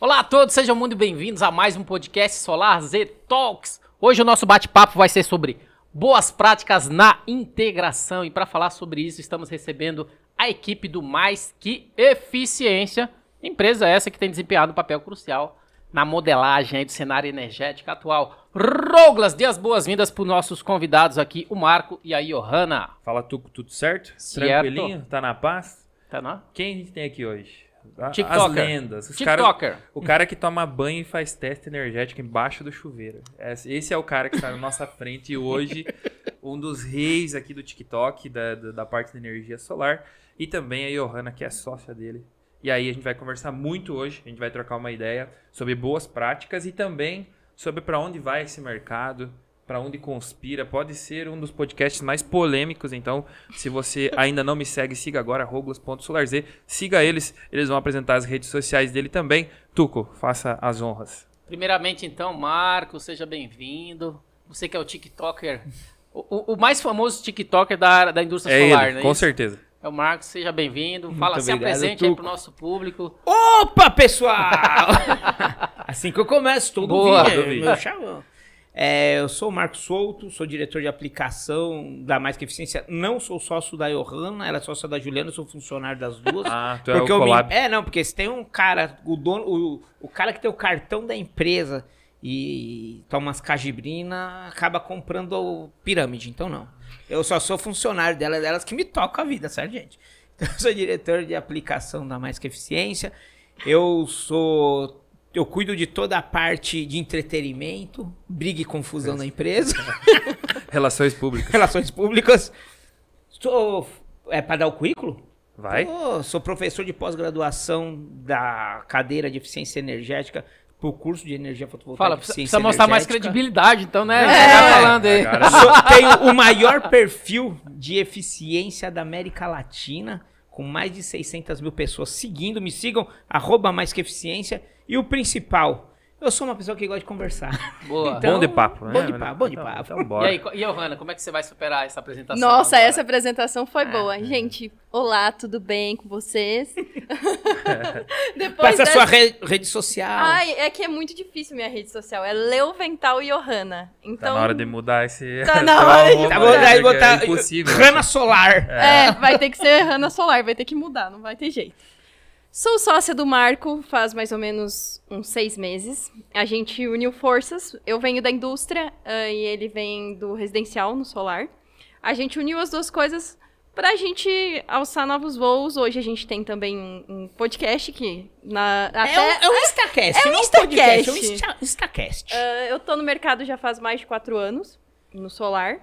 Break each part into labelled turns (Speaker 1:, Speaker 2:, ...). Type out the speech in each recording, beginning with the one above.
Speaker 1: Olá a todos, sejam muito bem-vindos a mais um podcast Solar Z Talks. Hoje o nosso bate-papo vai ser sobre boas práticas na integração e para falar sobre isso estamos recebendo a equipe do Mais Que Eficiência, empresa essa que tem desempenhado um papel crucial na modelagem do cenário energético atual. Rouglas, dê as boas-vindas para os nossos convidados aqui, o Marco e a Johanna.
Speaker 2: Fala, Tuco, tudo certo? certo? Tranquilinho? Tá na paz? Tá na? Quem a gente tem aqui hoje? TikToker. As lendas. Os TikToker. Cara, o cara que toma banho e faz teste energético embaixo do chuveiro. Esse é o cara que está na nossa frente e hoje um dos reis aqui do TikTok, da, da, da, parte da energia solar. E também a Johanna, que é sócia dele. E aí a gente vai conversar muito hoje, a gente vai trocar uma ideia sobre boas práticas e também sobre para onde vai esse mercado, para onde conspira. Pode ser um dos podcasts mais polêmicos. Então, se você ainda não me segue, siga agora roglas.solarz. Siga eles, eles vão apresentar as redes sociais dele também. Tuco, faça as honras.
Speaker 1: Primeiramente, então, Marco, seja bem-vindo. Você que é o TikToker, o, o, mais famoso TikToker da, da indústria é solar, ele, né? Com isso? certeza. É o Marcos, seja bem-vindo.
Speaker 2: Fala, se apresente
Speaker 1: aí pro nosso público.
Speaker 3: Opa, pessoal! assim que eu começo, todo Boa, vídeo, é meu chavão. É, eu sou o Marco Souto, sou diretor de aplicação da Mais Que Eficiência. Não sou sócio da Johanna, ela é sócia da Juliana, sou funcionário das duas. Ah, tu é porque é o eu me... É, não, porque se tem um cara, o dono, o, o cara que tem o cartão da empresa e toma umas cajibrina, acaba comprando o pirâmide, então não. Eu só sou funcionário dela, delas que me tocam a vida, certo, gente? Então, eu sou diretor de aplicação da Mais Que Eficiência. Eu sou eu cuido de toda a parte de entretenimento, briga e confusão na empresa.
Speaker 2: Relações públicas.
Speaker 3: Relações públicas. Sou. É para dar o currículo? Vai. Pô, sou professor de pós-graduação da cadeira de eficiência energética pro curso de energia fotovoltaica. Fala, precisa, precisa mostrar mais credibilidade, então, né? É, tá falando aí. Sou, tenho o maior perfil de eficiência da América Latina, com mais de 600 mil pessoas seguindo. Me sigam, arroba mais que eficiência. E o principal, eu sou uma pessoa que gosta de conversar. Boa. Então, bom de papo, né? Bom de papo, bom de então, papo. Então, então bora. E aí,
Speaker 1: Johanna, como é que você vai superar essa apresentação? Nossa, agora? essa
Speaker 4: apresentação foi ah, boa. É. Gente, olá, tudo bem com vocês? É. Depois
Speaker 3: Passa dessa... sua re rede social. Ai,
Speaker 4: é que é muito difícil minha rede social. É Leuvental Johanna. Então... Tá na então, hora de
Speaker 2: mudar esse... Tá na hora de né, mudar. É tá botar... É impossível. Hanna né? Solar. É.
Speaker 4: vai ter que ser Hanna Solar. Vai ter que mudar, não vai ter jeito. Sou sócia do Marco faz mais ou menos uns seis meses. A gente uniu forças. Eu venho da indústria uh, e ele vem do residencial, no solar. A gente uniu as duas coisas para a gente alçar novos voos. Hoje a gente tem também um, podcast que. Na, é até, é, um, é um Instacast, é um
Speaker 3: Instacast.
Speaker 4: É um Uh, eu tô no mercado já faz mais de quatro anos, no solar.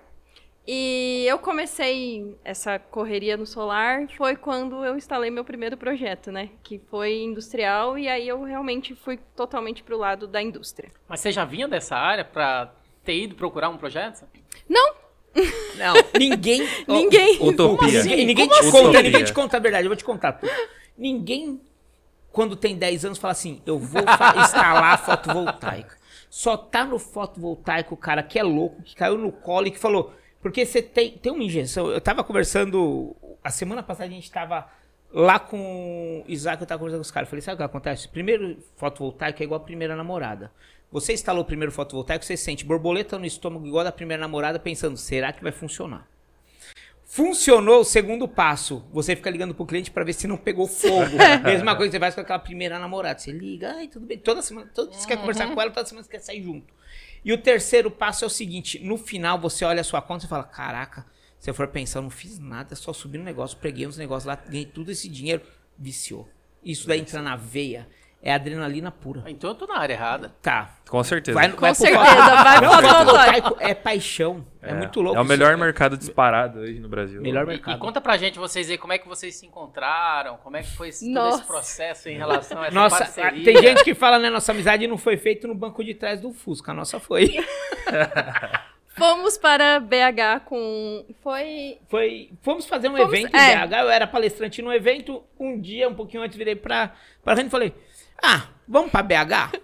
Speaker 4: E eu comecei essa correria no solar foi quando eu instalei meu primeiro projeto, né? Que foi industrial e aí eu realmente fui totalmente pro lado da indústria.
Speaker 1: Mas você já vinha dessa área para ter ido procurar um projeto? Não, não,
Speaker 3: ninguém.
Speaker 4: ninguém. Utopia.
Speaker 3: Assim? Ninguém te assim? conta, ninguém te conta a verdade. Eu vou te contar. tudo Ninguém, quando tem 10 anos, fala assim: eu vou instalar fotovoltaico. Só tá no fotovoltaico o cara que é louco, que caiu no colo e que falou: porque você tem, tem uma injeção. Eu estava conversando. A semana passada a gente estava lá com o Isaac, eu estava conversando com os caras. Eu falei: sabe o que acontece? Primeiro fotovoltaico é igual a primeira namorada. Você instalou o primeiro fotovoltaico, você sente borboleta no estômago igual a da primeira namorada, pensando: será que vai funcionar? Funcionou o segundo passo. Você fica ligando pro cliente para ver se não pegou fogo. Mesma coisa que você faz com aquela primeira namorada. Você liga, ai, tudo bem. Toda semana, todo dia você uhum. quer conversar com ela, toda semana você quer sair junto. E o terceiro passo é o seguinte: no final você olha a sua conta e fala: caraca, se eu for pensar, eu não fiz nada, só subi no negócio, preguei uns negócios lá, ganhei tudo esse dinheiro, viciou. Isso daí entra na veia é adrenalina
Speaker 1: pura. Ah, então eu tô na área errada. Tá.
Speaker 2: Com certeza. Vai, Com vai certeza, vai pro doutor. É
Speaker 3: paixão. É,
Speaker 2: é, muito louco. É o melhor isso. mercado disparado hoje no Brasil. Melhor e, mercado. E
Speaker 1: conta pra gente, vocês aí, como é que vocês se encontraram? Como é que foi esse, todo esse processo em relação a essa nossa, parceria? Tem gente
Speaker 3: que fala, né, nossa amizade não foi feita no banco de trás do Fusca. A nossa foi.
Speaker 4: Fomos para BH com. Foi. Foi. Fomos fazer um fomos, evento em é. BH. Eu
Speaker 3: era palestrante no evento. Um dia, um pouquinho antes, virei pra, pra gente e falei: ah, vamos pra BH?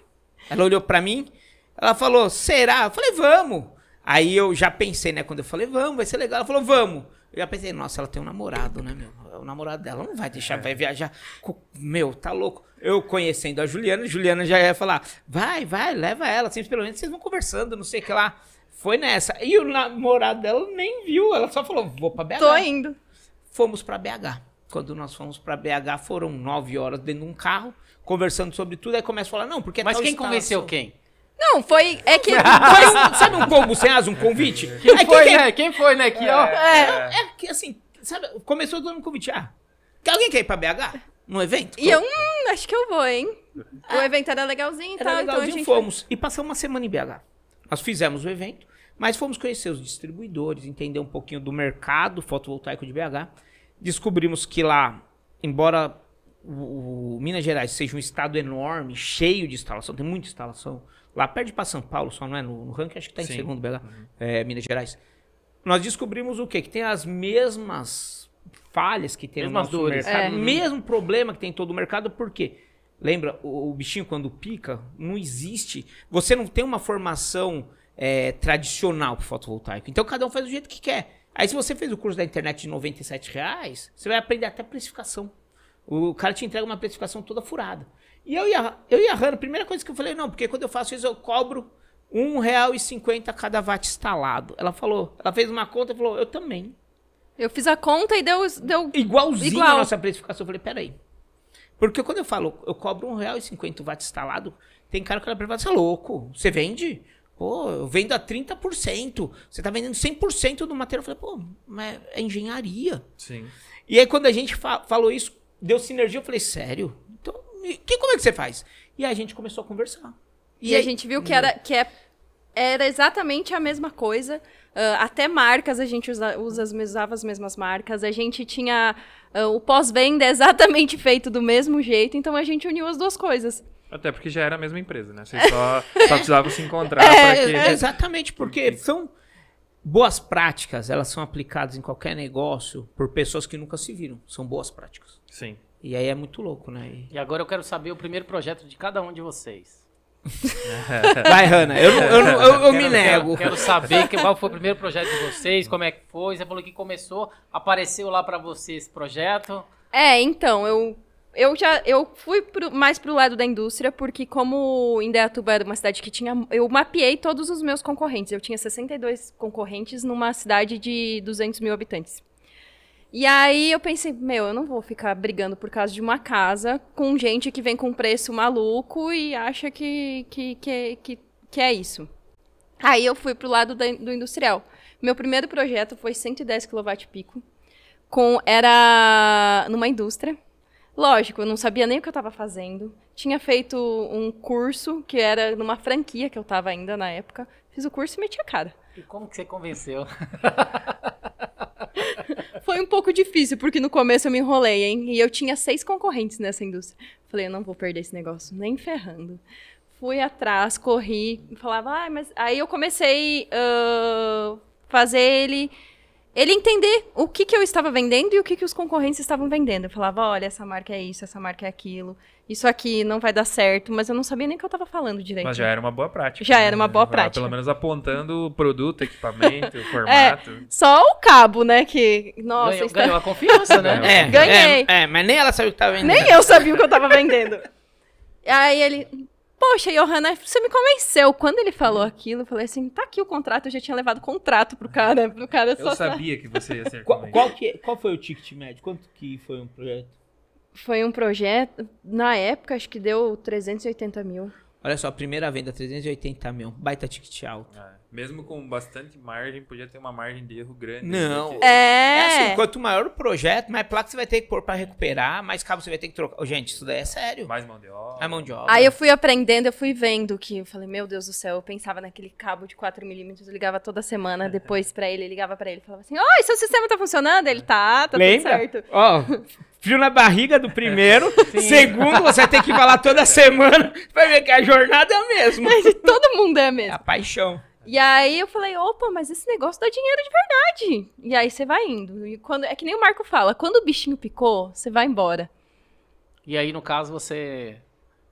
Speaker 3: Ela olhou pra mim, ela falou, será? Eu falei, vamos. Aí eu já pensei, né? Quando eu falei, vamos, vai ser legal. Ela falou, vamos. Eu já pensei, nossa, ela tem um namorado, né, meu? É o namorado dela, não vai deixar, é. vai viajar. Meu, tá louco. Eu conhecendo a Juliana, Juliana já ia falar, vai, vai, leva ela, sempre pelo menos vocês vão conversando, não sei o que lá. Foi nessa. E o namorado dela nem viu, ela só falou, vou pra BH. Tô indo. Fomos pra BH. Quando nós fomos pra BH, foram nove horas dentro de um carro conversando sobre tudo, aí começa a falar, não, porque é Mas quem estação. convenceu quem?
Speaker 4: Não, foi. É que. Foi
Speaker 3: sabe um combo sem asa, um convite?
Speaker 1: Quem é, foi, quem, né? Quem foi, né? Que, é, ó. É, é,
Speaker 3: que assim, sabe, começou todo mundo convite. Ah, alguém quer ir pra BH? Num evento? E eu,
Speaker 4: hum, acho que eu vou, hein? O é. evento era legalzinho e tal. Legalzinho, então a gente fomos.
Speaker 3: Foi... E passamos uma semana em BH. Nós fizemos o evento, mas fomos conhecer os distribuidores, entender um pouquinho do mercado fotovoltaico de BH. Descobrimos que lá, embora o, o, Minas Gerais seja um estado enorme, cheio de instalação, tem muita instalação. Lá perde para São Paulo, só não é no, no ranking, acho que está em segundo, BH, uhum. é, Minas Gerais. Nós descobrimos o quê? Que tem as mesmas falhas que tem mesmas no nosso dores. mercado, é. mesmo problema que tem em todo o mercado, por quê? Lembra, o, o, bichinho quando pica, não existe. Você não tem uma formação é, tradicional para fotovoltaico. Então cada um faz do jeito que quer. Aí se você fez o curso da internet de R$ reais, você vai aprender até precificação. O cara te entrega uma precificação toda furada. E eu ia, eu ia errando. Primeira coisa que eu falei, não, porque quando eu faço isso, eu cobro R$1,50 cada watt instalado. Ela falou, ela fez uma conta e falou, eu também. Eu fiz a conta e deu. deu Igualzinho igual. a nossa precificação. Eu falei, peraí. Porque quando eu falo, eu cobro R$1,50 watt instalado, tem cara que ela pra você é louco, você vende? Pô, eu vendo a 30%. Você tá vendendo 100% do material. Eu falei, pô, mas é engenharia. Sim. E aí quando a gente fa falou isso deu sinergia. Eu falei, sério? Então, que, como é que você faz? E a gente
Speaker 4: começou a conversar. E, e aí, a gente viu que era, que é, era exatamente a mesma coisa. Uh, até marcas a gente usa, usa, usava as mesmas marcas. A gente tinha uh, o pós-venda exatamente feito do mesmo jeito. Então a gente uniu as duas coisas.
Speaker 2: Até porque já era a mesma empresa, né? Vocês só, só precisavam se encontrar é, para que... É,
Speaker 4: exatamente, porque uhum. são
Speaker 3: boas práticas, elas são aplicadas em qualquer negócio por pessoas que nunca se viram. São boas práticas. Sim. E aí é muito louco, né? E,
Speaker 1: e agora eu quero saber o primeiro projeto de cada um de vocês. Vai, Hanna, eu, eu, eu, eu quero, me nego. Quero, quero saber que, qual foi o primeiro projeto de vocês, como é que foi. Você falou que começou, apareceu lá para você esse projeto.
Speaker 4: É, então, eu eu já eu fui pro, mais pro lado da indústria, porque como Indaiatuba era uma cidade que tinha... Eu mapeei todos os meus concorrentes. Eu tinha 62 concorrentes numa cidade de 200 mil habitantes. E aí eu pensei, meu, eu não vou ficar brigando por causa de uma casa com gente que vem com preço maluco e acha que, que, que, que, que é isso. Aí eu fui pro lado da, do industrial. Meu primeiro projeto foi 110 kW pico. Com, era numa indústria Lógico, eu não sabia nem o que eu estava fazendo. Tinha feito um curso que era numa franquia que eu estava ainda na época. Fiz o curso e meti a cara. E como que você convenceu? Foi um pouco difícil, porque no começo eu me enrolei, hein? E eu tinha seis concorrentes nessa indústria. Falei, eu não vou perder esse negócio, nem ferrando. Fui atrás, corri, falava, ah, mas. Aí eu comecei a uh, fazer ele ele entender o que, que eu estava vendendo e o que, que os concorrentes estavam vendendo. Eu falava, olha, essa marca é isso, essa marca é aquilo, isso aqui não vai dar certo, mas eu não sabia nem o que eu estava falando direito. Mas já era
Speaker 2: uma boa prática. Já né? era uma né? boa prática. Pelo menos apontando o produto, equipamento, o é, formato.
Speaker 4: É, só o cabo, né, que... Nossa, ganhou, está... É ganhou a confiança, né? É, Ganhei. É, é,
Speaker 3: mas nem ela sabia o que estava vendendo. Nem eu sabia
Speaker 4: o que eu estava vendendo. Aí ele, Poxa, Johanna, você me convenceu. Quando ele falou aquilo, eu falei assim: tá aqui o contrato, eu já tinha levado contrato pro cara. Pro cara eu sabia tá... que
Speaker 3: você ia ser qual, qual, que, qual foi o ticket médio? Quanto que foi um projeto?
Speaker 4: Foi um projeto, na época, acho que deu 380 mil.
Speaker 3: Olha só, primeira venda, 380 mil, baita ticket alto. É,
Speaker 2: mesmo com bastante margem, podia ter uma margem de erro grande. Né, Não. É... é
Speaker 3: assim, quanto maior o projeto, mais placa você vai ter que pôr para recuperar, mais cabo você vai ter que trocar. Gente, isso daí é sério. Mais mão de obra. Mais mão de obra. Aí eu fui
Speaker 4: aprendendo, eu fui vendo que eu falei, meu Deus do céu, eu pensava naquele cabo de 4 milímetros, eu ligava toda semana, depois para ele, ligava para ele, falava assim, oi, oh, seu sistema tá funcionando? Ele tá, tá Lembra? tudo certo. Ó,
Speaker 3: oh, frio na barriga do primeiro. Sim. Segundo, você tem que falar toda semana pra
Speaker 4: ver que a jornada é a mesma. Mas todo mundo é a mesma. É a paixão. E aí eu falei, opa, mas esse negócio dá dinheiro de verdade. E aí você vai indo. E quando, é que nem o Marco fala, quando o bichinho picou, você vai embora.
Speaker 1: E aí, no caso, você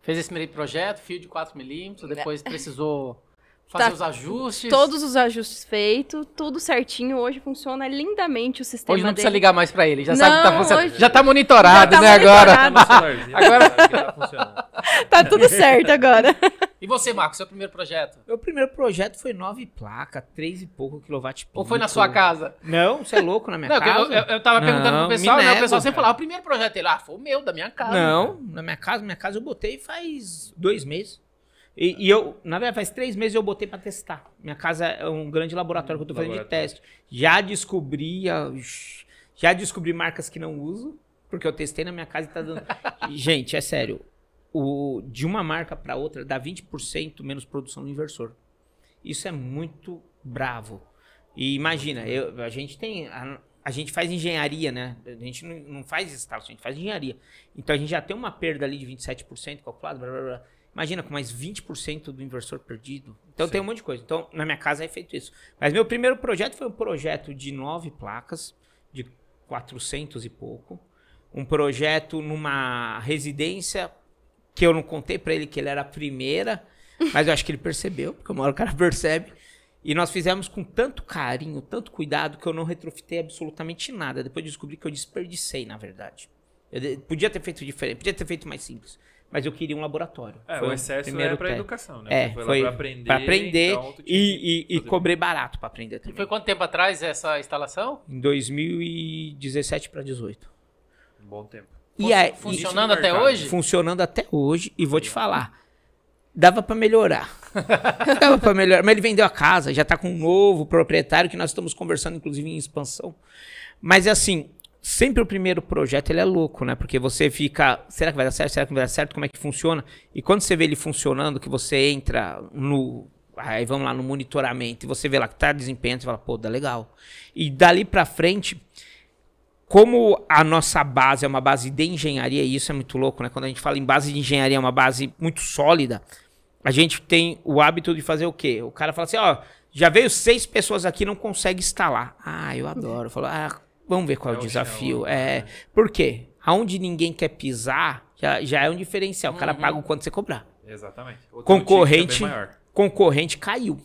Speaker 1: fez esse projeto, fio de 4 milímetros, depois precisou Fazer tá os ajustes. Todos os
Speaker 4: ajustes feitos, tudo certinho. Hoje funciona lindamente o sistema. Hoje não dele. precisa ligar mais para ele, já não, sabe que tá funcionando. Hoje...
Speaker 1: Já tá monitorado, já tá né, monitorado. agora? Tá agora tá, tá,
Speaker 4: tá tudo certo
Speaker 1: agora. E você, Marcos, seu primeiro projeto? Meu primeiro projeto foi nove placas três e pouco
Speaker 3: quilowatt Ou foi na sua casa? Não, você é louco na minha não, casa. Eu, eu, eu tava não, perguntando pro pessoal, né? o pessoal sempre falava, ah, o primeiro projeto dele, é ah, foi o meu, da minha casa. Não, na minha casa, minha casa eu botei faz dois meses. E, e, eu, na verdade, faz três meses eu botei para testar. Minha casa é um grande laboratório que eu estou fazendo de teste. Já descobri, já descobri marcas que não uso, porque eu testei na minha casa e tá dando. Gente, é sério. O, de uma marca para outra dá 20% menos produção no inversor. Isso é muito bravo. E imagina, eu, a gente tem. A, a gente faz engenharia, né? A gente não, não faz instalação, a gente faz engenharia. Então a gente já tem uma perda ali de 27% calculado, blá blá blá. Imagina, com mais 20% do inversor perdido. Então Sim. tem um monte de coisa. Então, na minha casa é feito isso. Mas meu primeiro projeto foi um projeto de nove placas, de 400 e pouco. Um projeto numa residência que eu não contei para ele que ele era a primeira, mas eu acho que ele percebeu, porque uma hora o cara percebe. E nós fizemos com tanto carinho, tanto cuidado, que eu não retrofitei absolutamente nada. Depois descobri que eu desperdicei, na verdade. Eu podia ter feito diferente, podia ter feito mais simples mas eu queria um laboratório. É, foi o excesso o é primeiro é para educação, né? É, foi, para aprender. Pra aprender então, tipo e, e, e cobrei barato para aprender
Speaker 1: também. E foi quanto tempo atrás essa instalação?
Speaker 3: Em 2017 para 18. Um bom tempo.
Speaker 1: E aí, funcionando e, até é hoje? Né?
Speaker 3: Funcionando até hoje e vou te falar. Dava para melhorar. dava para melhorar. Mas ele vendeu a casa, já está com um novo proprietário que nós estamos conversando, inclusive, em expansão. Mas assim, sempre o primeiro projeto ele é louco, né? Porque você fica, será que vai dar certo? Será que não vai dar certo? Como é que funciona? E quando você vê ele funcionando, que você entra no aí vamos lá no monitoramento e você vê lá que tá desempenho, você fala, pô, dá legal. E dali para frente, como a nossa base é uma base de engenharia, e isso é muito louco, né? Quando a gente fala em base de engenharia, é uma base muito sólida. A gente tem o hábito de fazer o quê? O cara fala assim, ó, já veio seis pessoas aqui, não consegue instalar. Ah, eu adoro. Eu ah, Vamos ver qual é o é desafio. É, né? por quê? Aonde ninguém quer pisar, já, já é um diferencial. O cara uhum. paga o quanto você cobrar.
Speaker 2: Exatamente. Outro concorrente,
Speaker 3: concorrente caiu.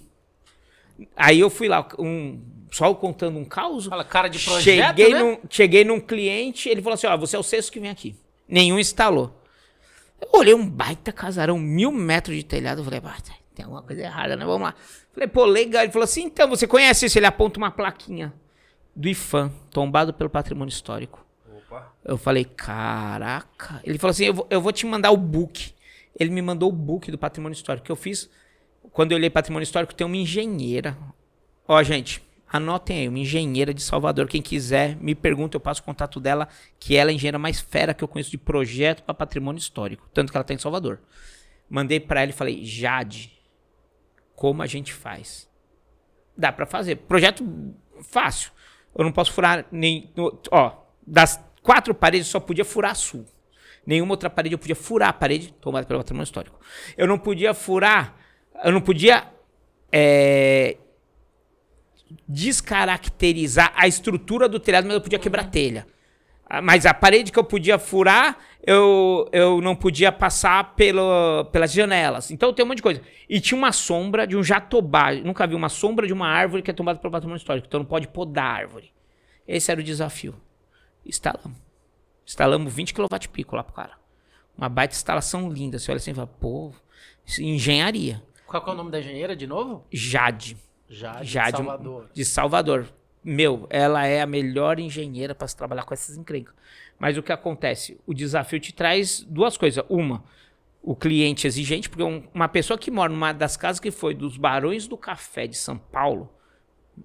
Speaker 3: Aí eu fui lá, um, só contando um caos.
Speaker 1: Fala, cara de
Speaker 2: projeto, cheguei, né? num,
Speaker 3: cheguei num cliente, ele falou assim, ó, ah, você é o sexto que vem aqui. Nenhum instalou. Eu olhei um baita casarão, mil metros de telhado, eu falei, bata. tem alguma coisa errada, né? Vamos lá. Falei, pô, legal. Ele falou assim, então, você conhece isso? Ele aponta uma plaquinha do IFAM, tombado pelo patrimônio histórico. Opa. Eu falei, caraca. Ele falou assim: eu vou, eu vou te mandar o book. Ele me mandou o book do patrimônio histórico que eu fiz. Quando eu olhei patrimônio histórico, tem uma engenheira. Ó, gente, anotem aí, uma engenheira de Salvador. Quem quiser, me pergunta, eu passo o contato dela, que ela é a engenheira mais fera que eu conheço de projeto para patrimônio histórico. Tanto que ela está em Salvador. Mandei para ela e falei, Jade, como a gente faz? Dá para fazer. Projeto fácil. Eu não posso furar nem. Ó, das quatro paredes só podia furar a sul. Nenhuma outra parede eu podia furar a parede tomada pelo patrimônio histórico. Eu não podia furar. Eu não podia. É, descaracterizar a estrutura do telhado, mas eu podia quebrar telha. Ah, mas a parede que eu podia furar, eu, eu não podia passar pelo, pelas janelas. Então tem um monte de coisa. E tinha uma sombra de um jatobá. Nunca vi uma sombra de uma árvore que é tombada pelo patrimônio histórico. Então não pode podar a árvore. Esse era o desafio. Instalamos. Instalamos 20 kW lá pro cara. Uma baita instalação linda. Você olha assim e fala, pô, é engenharia.
Speaker 1: Qual é o nome da engenheira de novo? Jade. Jade, Jade de Salvador. De
Speaker 3: Salvador meu, ela é a melhor engenheira para se trabalhar com essas encrencas. Mas o que acontece? O desafio te traz duas coisas. Uma, o cliente exigente, porque um, uma pessoa que mora numa das casas que foi dos Barões do Café de São Paulo,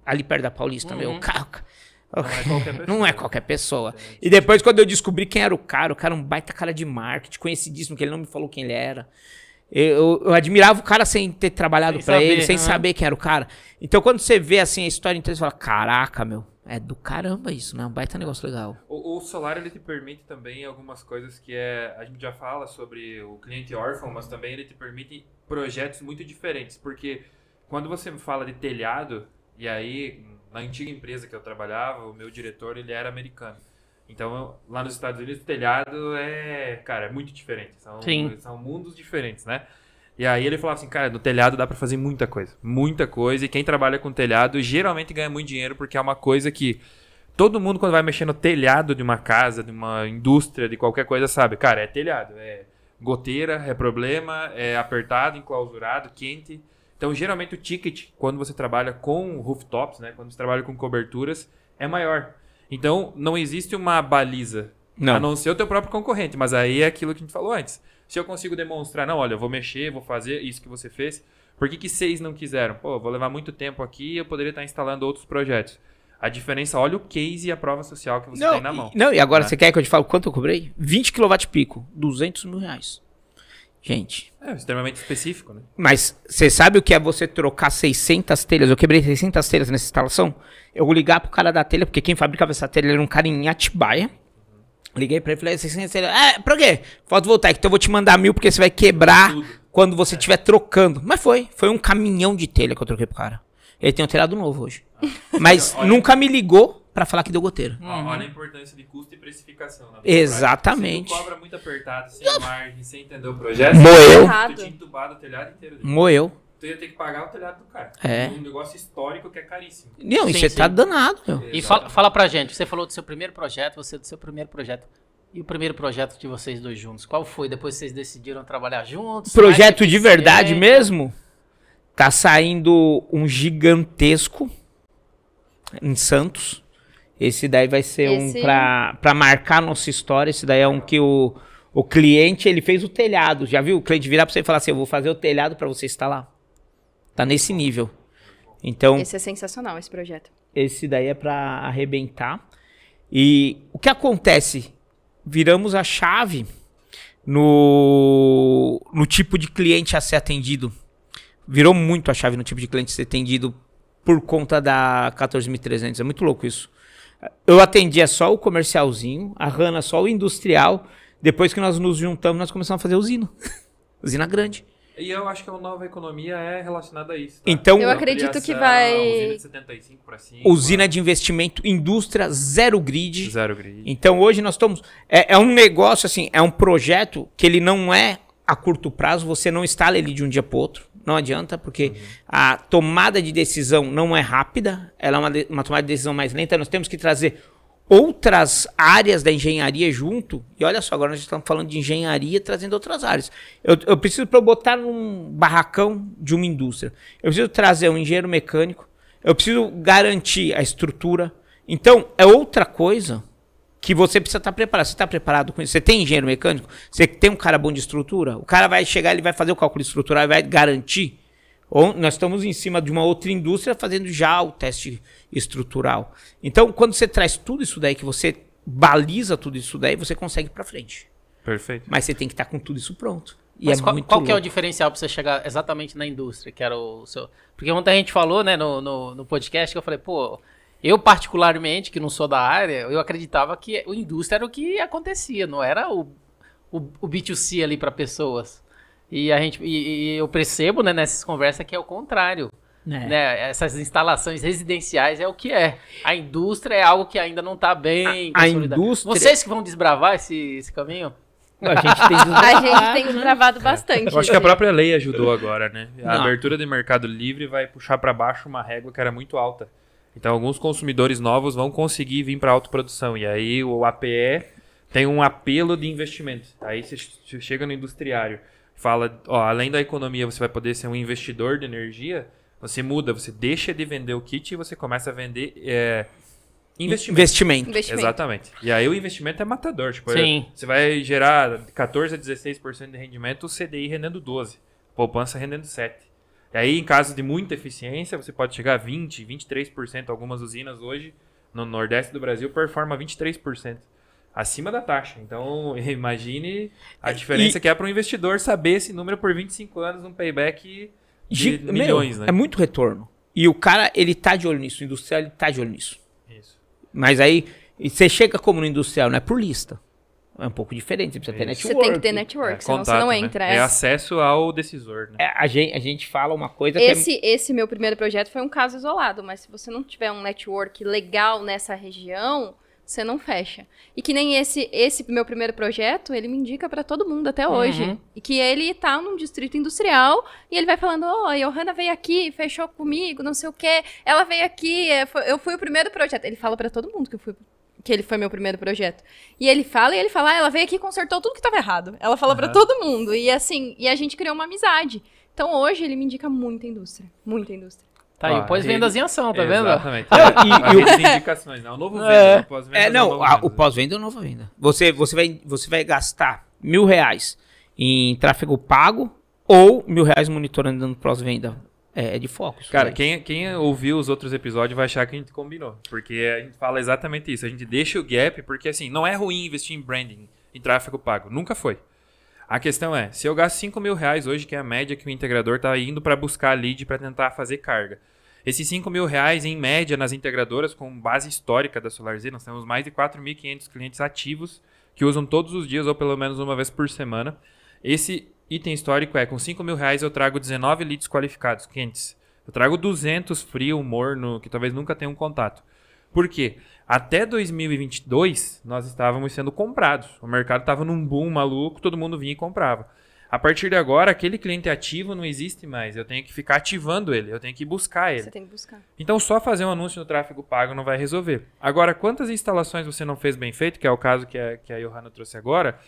Speaker 3: ali perto da Paulista, uhum. meu, o Não é qualquer pessoa. Não é qualquer pessoa. E depois, quando eu descobri quem era o cara, o cara é um baita cara de marketing, conhecidíssimo, que ele não me falou quem ele era. Eu, eu, admirava o cara sem ter trabalhado para ele, sem né? saber quem era o cara. Então quando você vê assim a história inteira, você fala: Caraca, meu, é do caramba isso, né? Um baita negócio legal.
Speaker 2: O, o salário ele te permite também algumas coisas que é. A gente já fala sobre o cliente órfão, mas também ele te permite projetos muito diferentes. Porque quando você fala de telhado, e aí na antiga empresa que eu trabalhava, o meu diretor ele era americano. Então, lá nos Estados Unidos, o telhado é, cara, é muito diferente. São, Sim. são mundos diferentes, né? E aí ele falava assim, cara, no telhado dá para fazer muita coisa, muita coisa. E quem trabalha com telhado geralmente ganha muito dinheiro porque é uma coisa que todo mundo quando vai mexer no telhado de uma casa, de uma indústria, de qualquer coisa, sabe, cara, é telhado, é goteira, é problema, é apertado, enclausurado, quente. Então, geralmente o ticket quando você trabalha com rooftops, né, quando você trabalha com coberturas, é maior. Então, não existe uma baliza. Não. A não ser o teu próprio concorrente. Mas aí é aquilo que a gente falou antes. Se eu consigo demonstrar, não, olha, eu vou mexer, vou fazer isso que você fez. Por que, que seis não quiseram? Pô, vou levar muito tempo aqui eu poderia estar instalando outros projetos. A diferença, olha o case e a prova social que você não, tem na mão. Não, e agora né? você
Speaker 3: quer que eu te fale quanto eu cobrei? 20 kW pico, 200 mil reais gente.
Speaker 2: É extremamente específico, né?
Speaker 3: Mas você sabe o que é você trocar 600 telhas? Eu quebrei 600 telhas nessa instalação. Eu vou ligar pro cara da telha, porque quem fabricava essa telha era um cara em Atibaia. Liguei pra ele e falei, 600 é, telhas. É, pra quê? voltar é Então eu vou te mandar mil, porque você vai quebrar quando você é. estiver é. trocando. Mas foi. Foi um caminhão de telha que eu troquei pro cara. Ele tem um telhado novo hoje. Ah. Mas nunca me ligou para falar que deu goteiro. Uhum. Olha a
Speaker 2: uhum. importância de custo e precificação. Exatamente. Se Você cobra muito apertado, sem margem, sem entender o projeto. Moeu. Tu tinha entubado o telhado inteiro. Dele. Moeu. Tu então, ia ter que pagar o telhado do cara. É. Um negócio histórico que é caríssimo.
Speaker 1: Não, e você tá sim. tá danado, meu. Exatamente. E fala, fala pra gente, você falou do seu primeiro projeto, você do seu primeiro projeto. E o primeiro projeto de vocês dois juntos, qual foi? Depois vocês decidiram trabalhar juntos? Projeto de verdade
Speaker 3: mesmo? Tá saindo um gigantesco em Santos esse daí vai ser esse... um para marcar nossa história. Esse daí é um que o, o cliente ele fez o telhado. Já viu? O cliente virar para você e falar assim: eu vou fazer
Speaker 4: o telhado para você instalar.
Speaker 3: Tá nesse nível. Então. Esse
Speaker 4: é sensacional, esse projeto.
Speaker 3: Esse daí é para arrebentar. E o que acontece? Viramos a chave no, no tipo de cliente a ser atendido. Virou muito a chave no tipo de cliente a ser atendido por conta da 14.300. É muito louco isso. Eu atendia só o comercialzinho, a Rana só o industrial. Depois que nós nos juntamos, nós começamos a fazer usina. usina grande.
Speaker 2: E eu acho que a nova economia é relacionada a isso. Tá? Então, eu acredito que vai. Usina de 75 para cima.
Speaker 3: Usina de investimento, indústria, zero grid. Zero grid. Então hoje nós estamos. É, é, um negócio, assim, é um projeto que ele não é a curto prazo, você não instala ele de um dia para outro. Não adianta, porque uhum. a tomada de decisão não é rápida, ela é uma, uma tomada de decisão mais lenta. Nós temos que trazer outras áreas da engenharia junto. E olha só, agora nós estamos falando de engenharia trazendo outras áreas. Eu, eu preciso para botar num barracão de uma indústria. Eu preciso trazer um engenheiro mecânico. Eu preciso garantir a estrutura. Então é outra coisa que você precisa estar tá preparado. Você está preparado com isso? Você tem engenheiro mecânico? Você tem um cara bom de estrutura? O cara vai chegar, ele vai fazer o cálculo estrutural e vai garantir. Ou nós estamos em cima de uma outra indústria fazendo já o teste estrutural. Então, quando você traz tudo isso daí, que você baliza tudo isso daí, você
Speaker 1: consegue para frente.
Speaker 3: Perfeito. Mas você tem que estar tá com tudo isso pronto. E Mas é qual, qual é o
Speaker 1: diferencial para você chegar exatamente na indústria, que era o seu... Porque ontem a gente falou, né, no, no, no podcast, que eu falei, pô, eu, particularmente, que não sou da área, eu acreditava que a indústria era o que acontecia, não era o, o, o B2C ali para pessoas. E, a gente, e, e, eu percebo né, nessas conversas que é o contrário. É. Né? Essas instalações residenciais é o que é. A indústria é algo que ainda não está bem. A, a indústria... Vocês que vão desbravar esse, esse caminho? A gente tem
Speaker 4: desbravado, né? é. bastante. Eu acho que a própria
Speaker 2: lei ajudou agora, né? A não. abertura do mercado livre vai puxar para baixo uma régua que era muito alta. Então, alguns consumidores novos vão conseguir vir para a autoprodução. E aí, o APE tem um apelo de investimento. Aí, você chega no industriário, fala: ó, além da economia, você vai poder ser um investidor de energia. Você muda, você deixa de vender o kit e você começa a vender é, investimento. investimento. investimento. Exatamente. E aí, o investimento é matador. Tipo, Sim. Você vai gerar 14 a 16% de rendimento, o CDI rendendo 12%, poupança rendendo 7%. E aí, em caso de muita eficiência, você pode chegar a 20%, 23%. Algumas usinas hoje, no Nordeste do Brasil, performa 23% acima da taxa. Então, imagine a diferença e, que é para um investidor saber esse número por 25 anos, um payback de milhões. Né? É muito
Speaker 3: retorno. E o cara,
Speaker 2: ele tá de olho nisso, o
Speaker 3: industrial, ele tá de olho nisso. Isso. Mas aí, você chega como no industrial, não é por lista. É um pouco diferente, você precisa ter network. Você tem que ter network, é, senão contato, você não né? entra.
Speaker 4: Né? É
Speaker 2: acesso ao decisor,
Speaker 3: né? É, a, gente, a gente fala uma coisa esse,
Speaker 4: que. É... Esse meu primeiro projeto foi um caso isolado, mas se você não tiver um network legal nessa região, você não fecha. E que nem esse, esse meu primeiro projeto, ele me indica para todo mundo até uhum. hoje. Uhum. E que ele tá num distrito industrial e ele vai falando: Ó, oh, a Johanna veio aqui, fechou comigo, não sei o quê. Ela veio aqui, é, eu fui o primeiro projeto. Ele fala para todo mundo que eu fui o que ele foi meu primeiro projeto. E ele fala, e ele fala, ah, ela veio aqui e consertou tudo que estava errado. Ela fala uhum. para todo mundo. E assim, e a gente criou uma amizade. Então hoje ele me indica muita indústria. Muita indústria. Tá aí,
Speaker 3: ah, o pós-vendas em ação, tá vendo? Exatamente. e, e, e o... indicações, não, né? o novo venda, é, né? pós-venda. É, não, é o pós-venda é o novo venda. Você, você, vai, você vai gastar mil reais em tráfego pago ou mil reais monitorando pós-venda é, é de foco. Cara, é.
Speaker 2: quem, quem ouviu os outros episódios vai achar que a gente combinou. Porque a gente fala exatamente isso. A gente deixa o gap, porque assim, não é ruim investir em branding, em tráfego pago. Nunca foi. A questão é, se eu gasto 5 mil reais hoje, que é a média que o integrador está indo para buscar lead para tentar fazer carga. Esses 5 mil reais, em média, nas integradoras, com base histórica da SolarZ, nós temos mais de 4.500 clientes ativos que usam todos os dias ou pelo menos uma vez por semana. Esse item histórico é, com 5 mil reais eu trago 19 leads qualificados, quentes. Eu trago 200 frio, morno, que talvez nunca tenham um contato. Por quê? Até 2022, nós estávamos sendo comprados. O mercado estava num boom maluco, todo mundo vinha e comprava. A partir de agora, aquele cliente ativo não existe mais. Eu tenho que ficar ativando ele, eu tenho que buscar ele. Você tem que buscar. Então, só fazer um anúncio no tráfego pago não vai resolver. Agora, quantas instalações você não fez bem feito, que é o caso que a, que a Johanna trouxe agora,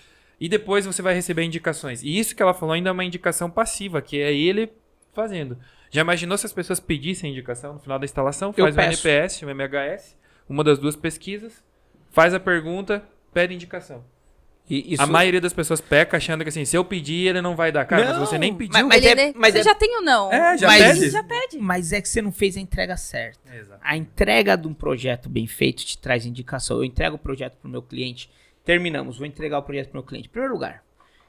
Speaker 2: e depois você vai receber indicações. E isso que ela falou ainda é uma indicação passiva, que é ele fazendo. Já imaginou se as pessoas pedissem indicação no final da instalação? Faz o NPS, o MHS, uma das duas pesquisas, faz a pergunta, pede indicação. Isso... A maioria das pessoas peca achando que assim, se eu pedir, ele não vai dar. Cara, não, mas você nem pediu. Mas, mas,
Speaker 3: é, mas você é... já tem ou não? É, já, mas, pede. já pede. Mas é que você não fez a entrega certa. Exato. A entrega de um projeto bem feito te traz indicação. Eu entrego o projeto para o meu cliente Terminamos, vou entregar o projeto para o meu cliente. Em primeiro lugar,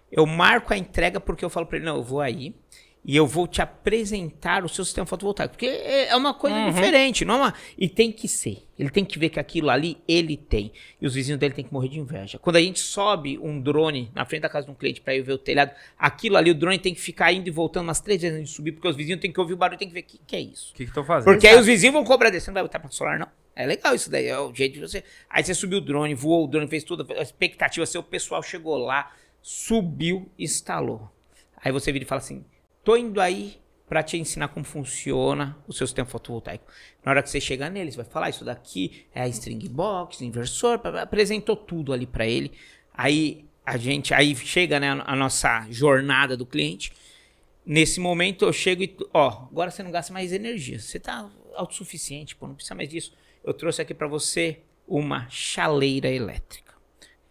Speaker 3: eu marco a entrega porque eu falo para ele, não, eu vou aí e eu vou te apresentar o seu sistema fotovoltaico, porque é, é uma coisa uhum. diferente, não é uma... E tem que ser. Ele tem que ver que aquilo ali ele tem. E os vizinhos dele tem que morrer de inveja. Quando a gente sobe um drone na frente da casa de um cliente para ir ver o telhado, aquilo ali o drone tem que ficar indo e voltando umas três vezes antes de subir, porque os vizinhos tem que ouvir o barulho, tem que ver o que, que é isso. O que estão fazendo? Porque aí os vizinhos vão cobrar desse, não vai botar para solar não. É legal isso daí, é o jeito de você. Aí você subiu o drone, voou o drone, fez tudo, a expectativa seu, o pessoal chegou lá, subiu, instalou. Aí você vira e fala assim: tô indo aí para te ensinar como funciona o seu sistema fotovoltaico. Na hora que você chegar nele, você vai falar: isso daqui é a string box, inversor, apresentou tudo ali para ele. Aí a gente, aí chega né, a nossa jornada do cliente. Nesse momento eu chego e, ó, agora você não gasta mais energia, você tá autossuficiente, pô, não precisa mais disso eu trouxe aqui para você uma chaleira elétrica.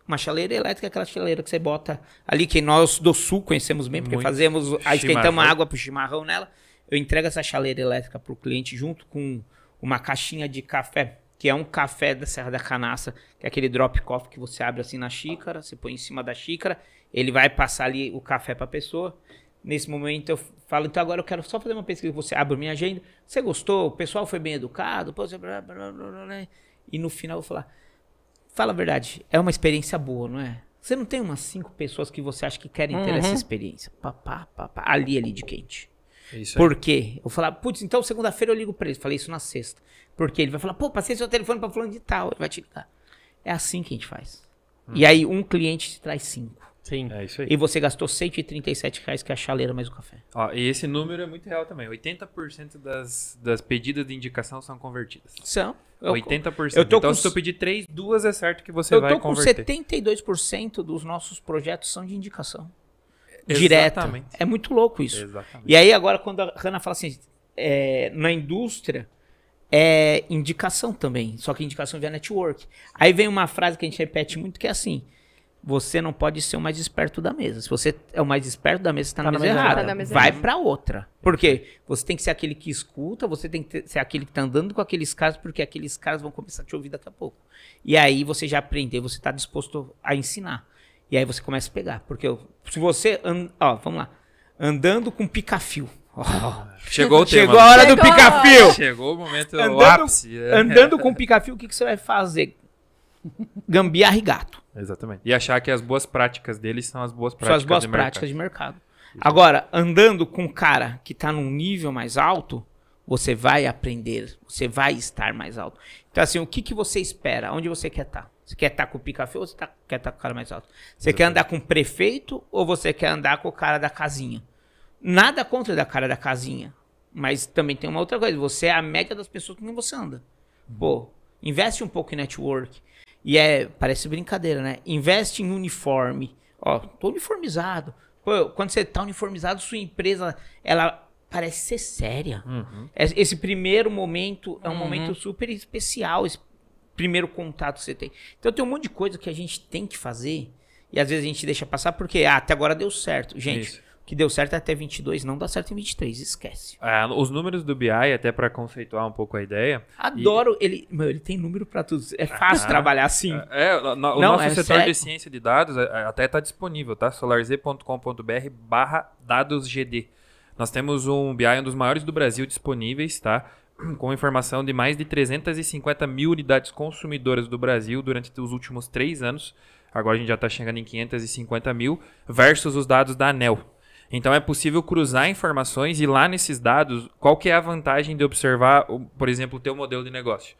Speaker 3: Uma chaleira elétrica é aquela chaleira que você bota ali, que nós do sul conhecemos bem, porque Muito fazemos, a esquentamos água água o chimarrão nela. Eu entrego essa chaleira elétrica para o cliente junto com uma caixinha de café, que é um café da Serra da Canaça, que é aquele drop coffee que você abre assim na xícara, você põe em cima da xícara, ele vai passar ali o café para a pessoa nesse momento eu falo, então agora eu quero só fazer uma pesquisa, você abre minha agenda, você gostou, o pessoal foi bem educado, você... Né? e no final eu vou falar, fala a verdade, é uma experiência boa, não é? Você não tem umas cinco pessoas que você acha que querem uhum. ter essa uhum. experiência. Papá, papá, ali, é ali de quente. É isso Por quê? Eu falar, putz, então segunda-feira eu ligo pra ele. Falei isso na sexta. Porque ele vai falar, pô, passei seu telefone pra fulano de tal. Ele vai te ligar. É assim que a gente faz. Hum. E uhum. aí um
Speaker 2: cliente te traz cinco. Sim. É isso aí. E você
Speaker 3: gastou 137 reais que é a chaleira mais o café. Ó,
Speaker 2: e esse número é muito real também. 80% das, das pedidas de indicação são convertidas. São. Eu, 80%. Eu tô então, com... se eu pedir três duas é certo que você vai converter. Eu tô com
Speaker 3: 72% dos nossos projetos são de indicação.
Speaker 2: Direta. Exatamente. É muito
Speaker 3: louco isso. Exatamente. E aí agora quando a Hanna fala assim, é, na indústria é indicação também, só que indicação via network. Aí vem uma frase que a gente repete muito que é assim, você não pode ser o mais esperto da mesa. Se você é o mais esperto da mesa, você está tá, tá na, mesa errada. Tá mesa Vai para outra. Porque você tem que ser aquele que escuta, você tem que ser aquele que está andando com aqueles caras, porque aqueles caras vão começar a te ouvir daqui a pouco. E aí você já aprendeu, você está disposto a ensinar. E aí você começa a pegar. Porque se você. And... Ó, vamos lá. Andando com
Speaker 2: pica-fio. Oh, chegou o Chegou a hora chegou. do pica-fio. Chegou o momento, andando, o ápice. É. Andando com
Speaker 3: pica-fio, o que, que você vai fazer? Gambiarra e gato.
Speaker 2: Exatamente. E achar que as boas práticas deles são as boas práticas São as boas de práticas mercado. de mercado. Agora, andando com um
Speaker 3: cara que está num nível mais alto, você vai aprender, você vai estar mais alto. Então, assim, o que, que você espera? Onde você quer estar? Tá? Você quer estar tá com o Pica-Fio ou você tá, quer estar tá com o cara mais alto? Você Exatamente. quer andar com o prefeito ou você quer andar com o cara da casinha? Nada contra da cara da casinha. Mas também tem uma outra coisa. Você é a média das pessoas com quem você anda. Pô, investe um pouco em network. E é, parece brincadeira, né? Investe em uniforme. Ó, tô uniformizado. Pô, quando você tá uniformizado, sua empresa, ela parece ser séria. Uhum. É, esse primeiro momento é um uhum. momento super especial, esse primeiro contato que você tem. Então tem um monte de coisa que a gente tem que fazer e às vezes a gente deixa passar porque ah, até agora deu certo. Gente, Isso que deu certo até 22, não dá
Speaker 2: certo em 23, esquece. É, os números do BI, até para conceituar um pouco a ideia. Adoro,
Speaker 3: e... ele, meu, ele tem número para tudo, é
Speaker 2: fácil ah, trabalhar assim. É, é no, não, o nosso é setor sério. de ciência de dados é, é, até está disponível, tá? solarz.com.br barra dadosgd. Nós temos um BI, um dos maiores do Brasil, disponíveis, tá? com informação de mais de 350 mil unidades consumidoras do Brasil durante os últimos três anos. Agora a gente já está chegando em 550 mil, versus os dados da ANEL, então é possível cruzar informações e lá nesses dados, qual que é a vantagem de observar, por exemplo, o teu modelo de negócio?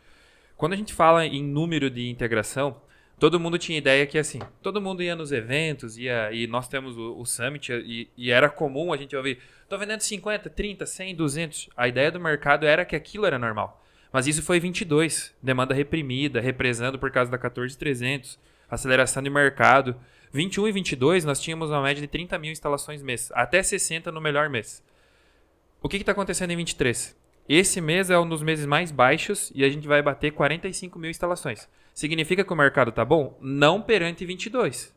Speaker 2: Quando a gente fala em número de integração, todo mundo tinha ideia que assim, todo mundo ia nos eventos, ia, e nós temos o, o Summit, e, e, era comum a gente ouvir, estou vendendo 50, 30, 100, 200. A ideia do mercado era que aquilo era normal. Mas isso foi 22, demanda reprimida, represando por causa da 14300, aceleração de mercado. 21 e 22, nós tínhamos uma média de 30 mil instalações mês, até 60 no melhor mês. O que está acontecendo em 23? Esse mês é um dos meses mais baixos e a gente vai bater 45 mil instalações. Significa que o mercado está bom? Não perante 22.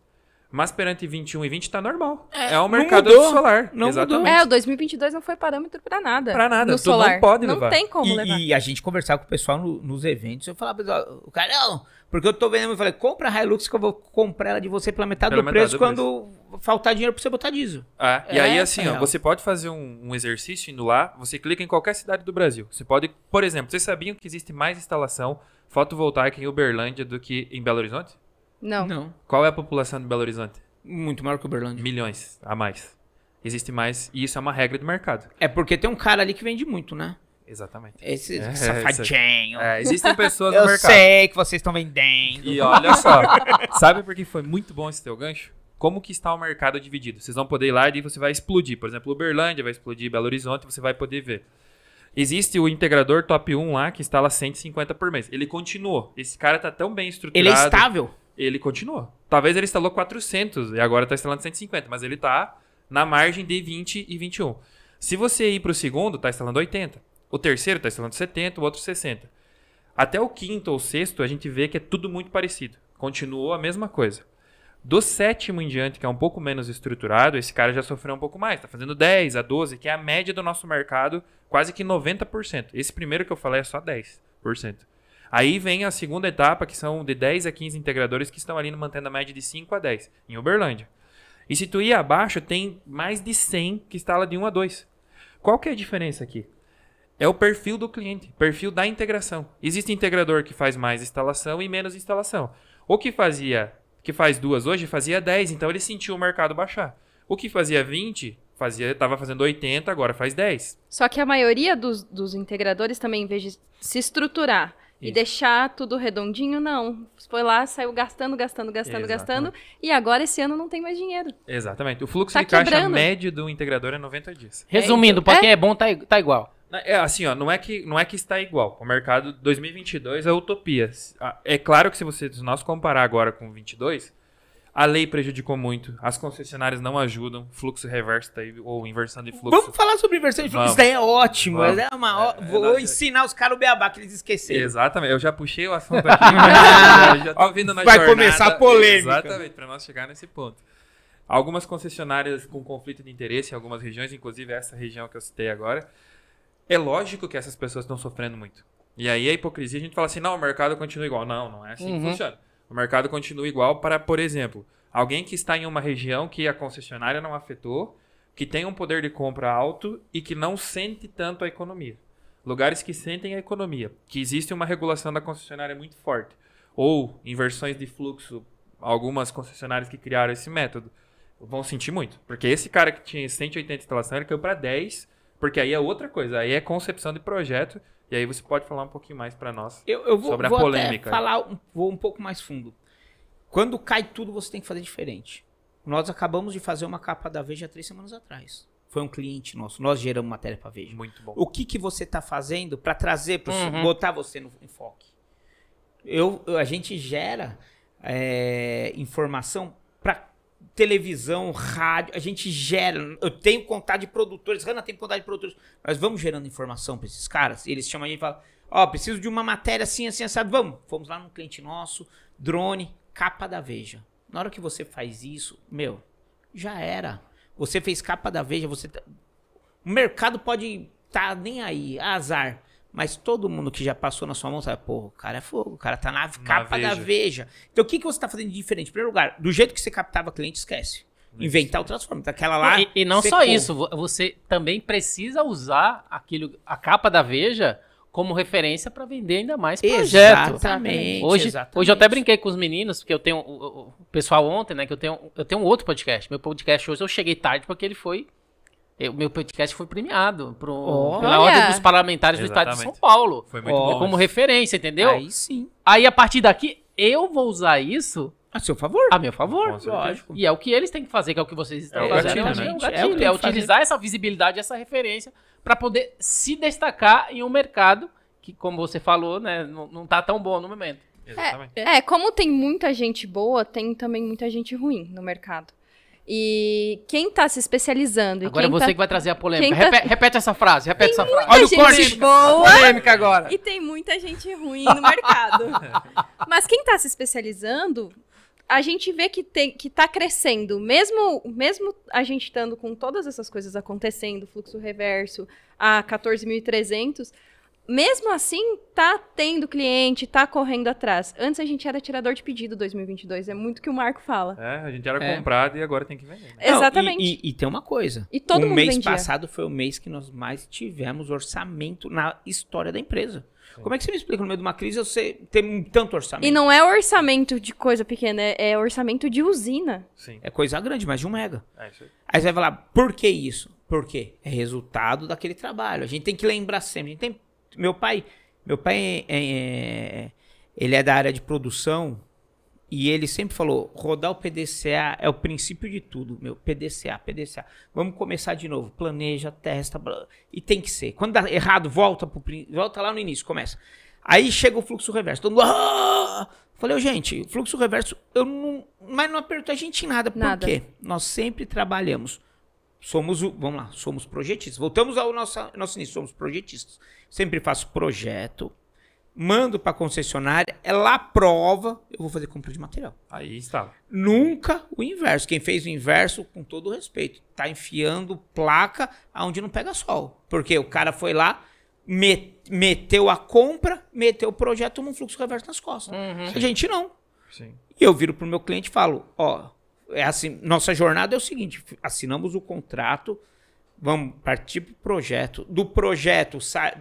Speaker 2: Mas perante 21 e 20 está normal. É, é o mercado mudou, solar. Não Mudou. É,
Speaker 4: o 2022 não foi parâmetro para nada. Para nada. No tu solar. não pode levar. Não tem como e, levar.
Speaker 2: E a gente conversava com o pessoal no,
Speaker 3: nos eventos. Eu falava, o carão, porque eu tô vendo, eu falei, compra a Hilux que eu vou comprar ela de você pela metade, pela do, metade preço preço quando faltar dinheiro para você botar diesel. Ah, é, e aí é, assim, ó, você
Speaker 2: pode fazer um, um exercício indo lá, você clica em qualquer cidade do Brasil. Você pode, por exemplo, vocês sabiam que existe mais instalação fotovoltaica em Uberlândia do que em Belo Horizonte? Não. Não. Qual é a população de Belo Horizonte? Muito maior que Uberlândia. Milhões a mais. Existe mais, e isso é uma regra do mercado. É porque tem um cara ali que vende muito, né? Exatamente. Esse é, safadinho. É,
Speaker 3: existem pessoas no mercado. Eu sei que vocês estão vendendo. E olha só,
Speaker 2: sabe por que foi muito bom esse teu gancho? Como que está o mercado dividido? Vocês vão poder ir lá e você vai explodir. Por exemplo, Uberlândia vai explodir, Belo Horizonte, você vai poder ver. Existe o integrador top 1 lá que instala 150 por mês. Ele continuou. Esse cara tá tão bem estruturado. Ele é estável ele continua. Talvez ele instalou 400 e agora está instalando 150, mas ele está na margem de 20 e 21. Se você ir para o segundo, está instalando 80. O terceiro está instalando 70, o outro 60. Até o quinto ou sexto, a gente vê que é tudo muito parecido. Continuou a mesma coisa. Do sétimo em diante, que é um pouco menos estruturado, esse cara já sofreu um pouco mais. Está fazendo 10 a 12, que é a média do nosso mercado, quase que 90%. Esse primeiro que eu falei é só 10%. Aí vem a segunda etapa, que são de 10 a 15 integradores que estão ali mantendo a média de 5 a 10 em Uberlândia. E se tu ir abaixo, tem mais de 100 que instala de 1 a 2. Qual que é a diferença aqui? É o perfil do cliente, perfil da integração. Existe integrador que faz mais instalação e menos instalação. O que fazia, que faz duas hoje, fazia 10, então ele sentiu o mercado baixar. O que fazia 20, fazia, estava fazendo 80, agora faz 10.
Speaker 4: Só que a maioria dos, dos integradores também, em vez de se estruturar e deixar tudo redondinho, não. Foi lá, saiu gastando, gastando, gastando, Exatamente. gastando. E agora esse ano não tem mais dinheiro.
Speaker 2: Exatamente. O fluxo tá de quebrando. caixa médio do integrador é 90 dias. Resumindo, é, então, quem é. é bom, tá, tá igual. É assim, ó, não é que não é que está igual. O mercado 2022 é utopia. É claro que se você se nós comparar agora com 22, a lei prejudicou muito, as concessionárias não ajudam, fluxo reverso tá aí, ou inversão de fluxo. Vamos falar
Speaker 3: sobre inversão de fluxo, Vamos. isso daí é ótimo. É uma, é, é vou ensinar os caras o beabá que eles esqueceram. Exatamente,
Speaker 2: eu já puxei o assunto aqui, mas já tô vindo na Vai jornada. começar a polêmica. Exatamente, para nós chegar nesse ponto. Algumas concessionárias com conflito de interesse em algumas regiões, inclusive essa região que eu citei agora. É lógico que essas pessoas estão sofrendo muito. E aí a hipocrisia, a gente fala assim, não, o mercado continua igual. Não, não é assim uhum. que funciona. O mercado continua igual para, por exemplo, alguém que está em uma região que a concessionária não afetou, que tem um poder de compra alto e que não sente tanto a economia. Lugares que sentem a economia, que existe uma regulação da concessionária muito forte. Ou inversões de fluxo, algumas concessionárias que criaram esse método vão sentir muito. Porque esse cara que tinha 180 instalações, ele caiu para 10, porque aí é outra coisa, aí é concepção de projeto e aí você pode falar um pouquinho mais para nós eu, eu vou, sobre vou a polêmica. Até
Speaker 3: falar um, vou um pouco mais fundo. Quando cai tudo, você tem que fazer diferente. Nós acabamos de fazer uma capa da Veja três semanas atrás. Foi um cliente nosso. Nós geramos matéria para Veja. Muito bom. O que, que você está fazendo para trazer, para uhum. botar você no enfoque? Eu, a gente gera é, informação para televisão, rádio, a gente gera. Eu tenho contato de produtores, Rana tem contato de produtores. Nós vamos gerando informação para esses caras. Eles chamam a gente e falam: Ó, oh, preciso de uma matéria assim, assim, assado. Vamos. Fomos lá num cliente nosso, drone, capa da Veja. Na hora que você faz isso, meu, já era. Você fez capa da Veja, você. Tá, o mercado pode tá nem aí, azar. Mas todo mundo que já passou na sua mão sabe, pô, o cara é fogo, o cara tá na capa da veja. Então o que, que você tá fazendo de diferente? Em primeiro lugar, do jeito que você
Speaker 1: captava cliente, esquece. Inventar o transforme, Daquela tá? lá. E, e não secou. só isso, você também precisa usar aquilo, a capa da veja como referência para vender ainda mais projetos. Exatamente. Hoje, exatamente. hoje eu até brinquei com os meninos, porque eu tenho o, o, pessoal ontem, né, que eu tenho eu tenho um outro podcast. Meu podcast hoje eu cheguei tarde porque ele foi o meu podcast foi premiado pro, oh, pela Olha. Ordem dos Parlamentares Exatamente. do Estado de São Paulo. Foi muito oh. bom. Como referência, entendeu? Aí sim. Aí, a partir daqui, eu vou usar isso a seu favor. A meu favor, lógico. E é o que eles têm que fazer, que é o que vocês estão é fazendo. Gatilho, né? É, o né? gatilho, é, o que é utilizar fazer. essa visibilidade, essa referência, para poder se destacar em um mercado que, como você falou, né, não, não tá tão bom no momento.
Speaker 4: É, é, como tem muita gente boa, tem também muita gente ruim no mercado. E quem tá se especializando. Agora é tá você tá... que vai trazer a polêmica. Tá... Repete,
Speaker 1: repete, essa frase, repete tem essa frase. Olha o corte. Boa, polêmica agora. E
Speaker 4: tem muita gente ruim no mercado. Mas quem tá se especializando, a gente vê que, tem, que tá crescendo. Mesmo, mesmo a gente estando com todas essas coisas acontecendo, fluxo reverso a 14.300, mesmo assim, tá tendo cliente, tá correndo atrás. Antes a gente era tirador de pedido 2022, é muito que o Marco fala.
Speaker 2: É, a
Speaker 3: gente era é. comprado
Speaker 2: e agora tem que vender. Né?
Speaker 4: É. Não, Exatamente. E,
Speaker 3: e, e, tem uma coisa. E todo o mundo mês vendia. passado foi o mês que nós mais tivemos orçamento na história da empresa. Sim. Como é que você me explica no meio de uma crise você tem tanto orçamento? E não
Speaker 4: é orçamento de coisa pequena, é, é orçamento de usina.
Speaker 3: Sim. É coisa grande, mais de um mega. É isso aí. aí você vai falar, por que isso? Por quê? É resultado daquele trabalho. A gente tem que lembrar sempre, a gente tem meu pai, meu pai é, é, é, ele é da área de produção e ele sempre falou: rodar o PDCA é o princípio de tudo, meu. PDCA, PDCA. Vamos começar de novo. Planeja, testa, blá, e tem que ser. Quando dá errado, volta, pro, volta lá no início, começa. Aí chega o fluxo reverso. Todo mundo, ah! Falei, gente, fluxo reverso, eu não, mas não apertou a gente em nada. nada. Por quê? Nós sempre trabalhamos somos o, vamos lá, somos projetistas. Voltamos ao nosso, nosso início, somos projetistas. Sempre faço projeto, mando para concessionária, ela é aprova, eu vou fazer compra de material. Aí está. Nunca o inverso. Quem fez o inverso, com todo respeito, tá enfiando placa aonde não pega sol. Porque o cara foi lá, meteu a compra, meteu o projeto num fluxo reverso nas costas. Uhum. A gente não. Sim. E eu viro pro meu cliente e falo, ó, é assim, nossa jornada é o seguinte: assinamos o contrato, vamos partir para o projeto. Do projeto,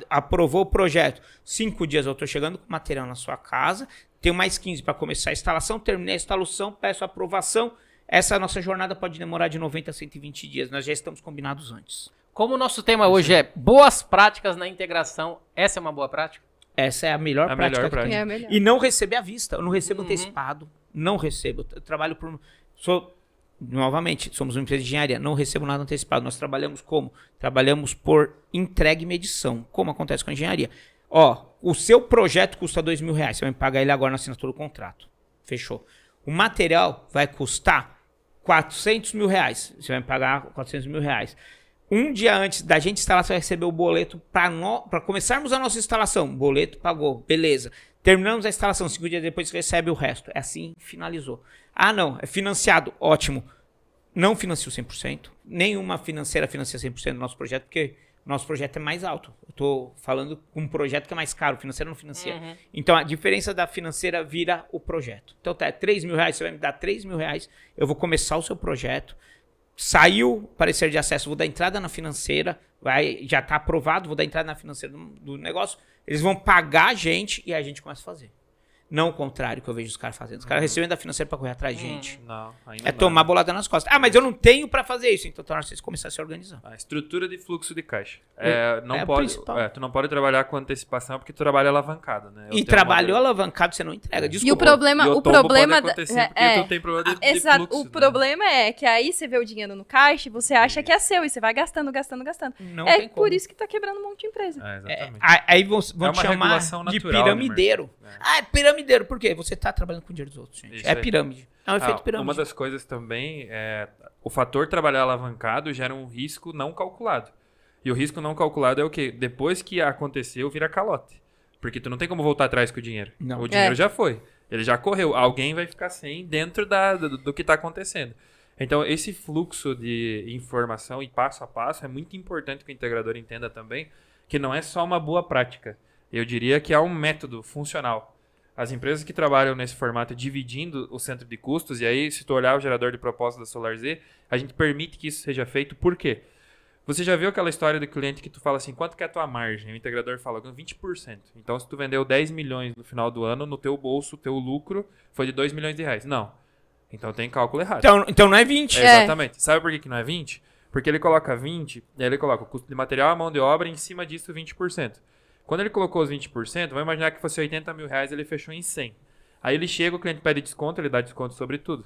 Speaker 3: aprovou o projeto. Cinco dias eu estou chegando com material na sua casa. Tenho mais 15 para começar a instalação. Terminei a instalação, peço aprovação. Essa nossa jornada pode demorar de 90 a 120 dias. Nós já estamos combinados antes. Como
Speaker 1: o nosso tema hoje é
Speaker 3: boas práticas na integração, essa é uma boa prática? Essa é a melhor a prática. Melhor prática. É a melhor. E não receber à vista. Eu não recebo uhum. antecipado. Não recebo. Eu trabalho por Sou, novamente, somos uma empresa de engenharia, não recebo nada antecipado. Nós trabalhamos como? Trabalhamos por entrega e medição, como acontece com a engenharia. Ó, o seu projeto custa dois mil reais, você vai me pagar ele agora na assinatura do contrato. Fechou. O material vai custar 400 mil reais, você vai me pagar 400 mil reais. Um dia antes da gente instalar, você vai receber o boleto para começarmos a nossa instalação. Boleto pagou, beleza. Terminamos a instalação, cinco dias depois recebe o resto. É assim, finalizou. Ah, não, é financiado. Ótimo. Não financiou 100%. Nenhuma financeira financia 100% do nosso projeto, porque nosso projeto é mais alto. Eu estou falando com um projeto que é mais caro, financeiro não financia. Uhum. Então a diferença da financeira vira o projeto. Então tá, 3 mil reais, você vai me dar 3 mil reais, eu vou começar o seu projeto. Saiu parecer de acesso, vou dar entrada na financeira, vai, já está aprovado, vou dar entrada na financeira do, do negócio eles vão pagar a gente e a gente começa a fazer. Não o contrário que eu vejo os caras fazendo. Os caras uhum. recebem da financeira pra correr atrás de uhum. gente. Não, ainda é não. tomar bolada nas costas. Ah, mas eu não tenho para fazer isso. Então, torna vocês começar a se organizar. A
Speaker 2: estrutura de fluxo de caixa. É, é não é pode, é, tu não pode trabalhar com antecipação porque tu trabalha alavancado, né? Eu e trabalhou
Speaker 3: alavancado, você não entrega.
Speaker 2: Desculpa. E o
Speaker 4: problema, e o, o problema é, problema de, é, exato, de fluxo, o né? problema é que aí você vê o dinheiro no caixa e você acha que é seu e você vai gastando, gastando, gastando. Não é por como. isso que tá quebrando um monte de empresa. É,
Speaker 3: é exatamente. aí vão, vão te chamar de piramideiro. Ah, é piramideiro. Por quê? Você está trabalhando com o dinheiro dos outros, gente. Isso é aí. pirâmide. É um ah, efeito pirâmide. Uma
Speaker 2: das coisas também é o fator trabalhar alavancado gera um risco não calculado. E o risco não calculado é o quê? Depois que aconteceu, vira calote. Porque tu não tem como voltar atrás com o dinheiro. Não. O dinheiro é. já foi. Ele já correu. Alguém vai ficar sem dentro da, do, do que está acontecendo. Então, esse fluxo de informação e passo a passo é muito importante que o integrador entenda também que não é só uma boa prática. Eu diria que há é um método funcional. As empresas que trabalham nesse formato dividindo o centro de custos, e aí se tu olhar o gerador de proposta da Solarz, a gente permite que isso seja feito, por quê? Você já viu aquela história do cliente que tu fala assim, quanto que é a tua margem? O integrador fala, 20%. Então, se tu vendeu 10 milhões no final do ano, no teu bolso, o teu lucro foi de 2 milhões de reais. Não. Então tem cálculo errado. Então, então não é 20. É, exatamente. É. Sabe por que, que não é 20? Porque ele coloca 20, ele coloca o custo de material, a mão de obra, e em cima disso 20%. Quando ele colocou os 20%, vamos imaginar que fosse 80 mil reais ele fechou em 100. Aí ele chega, o cliente pede desconto, ele dá desconto sobre tudo.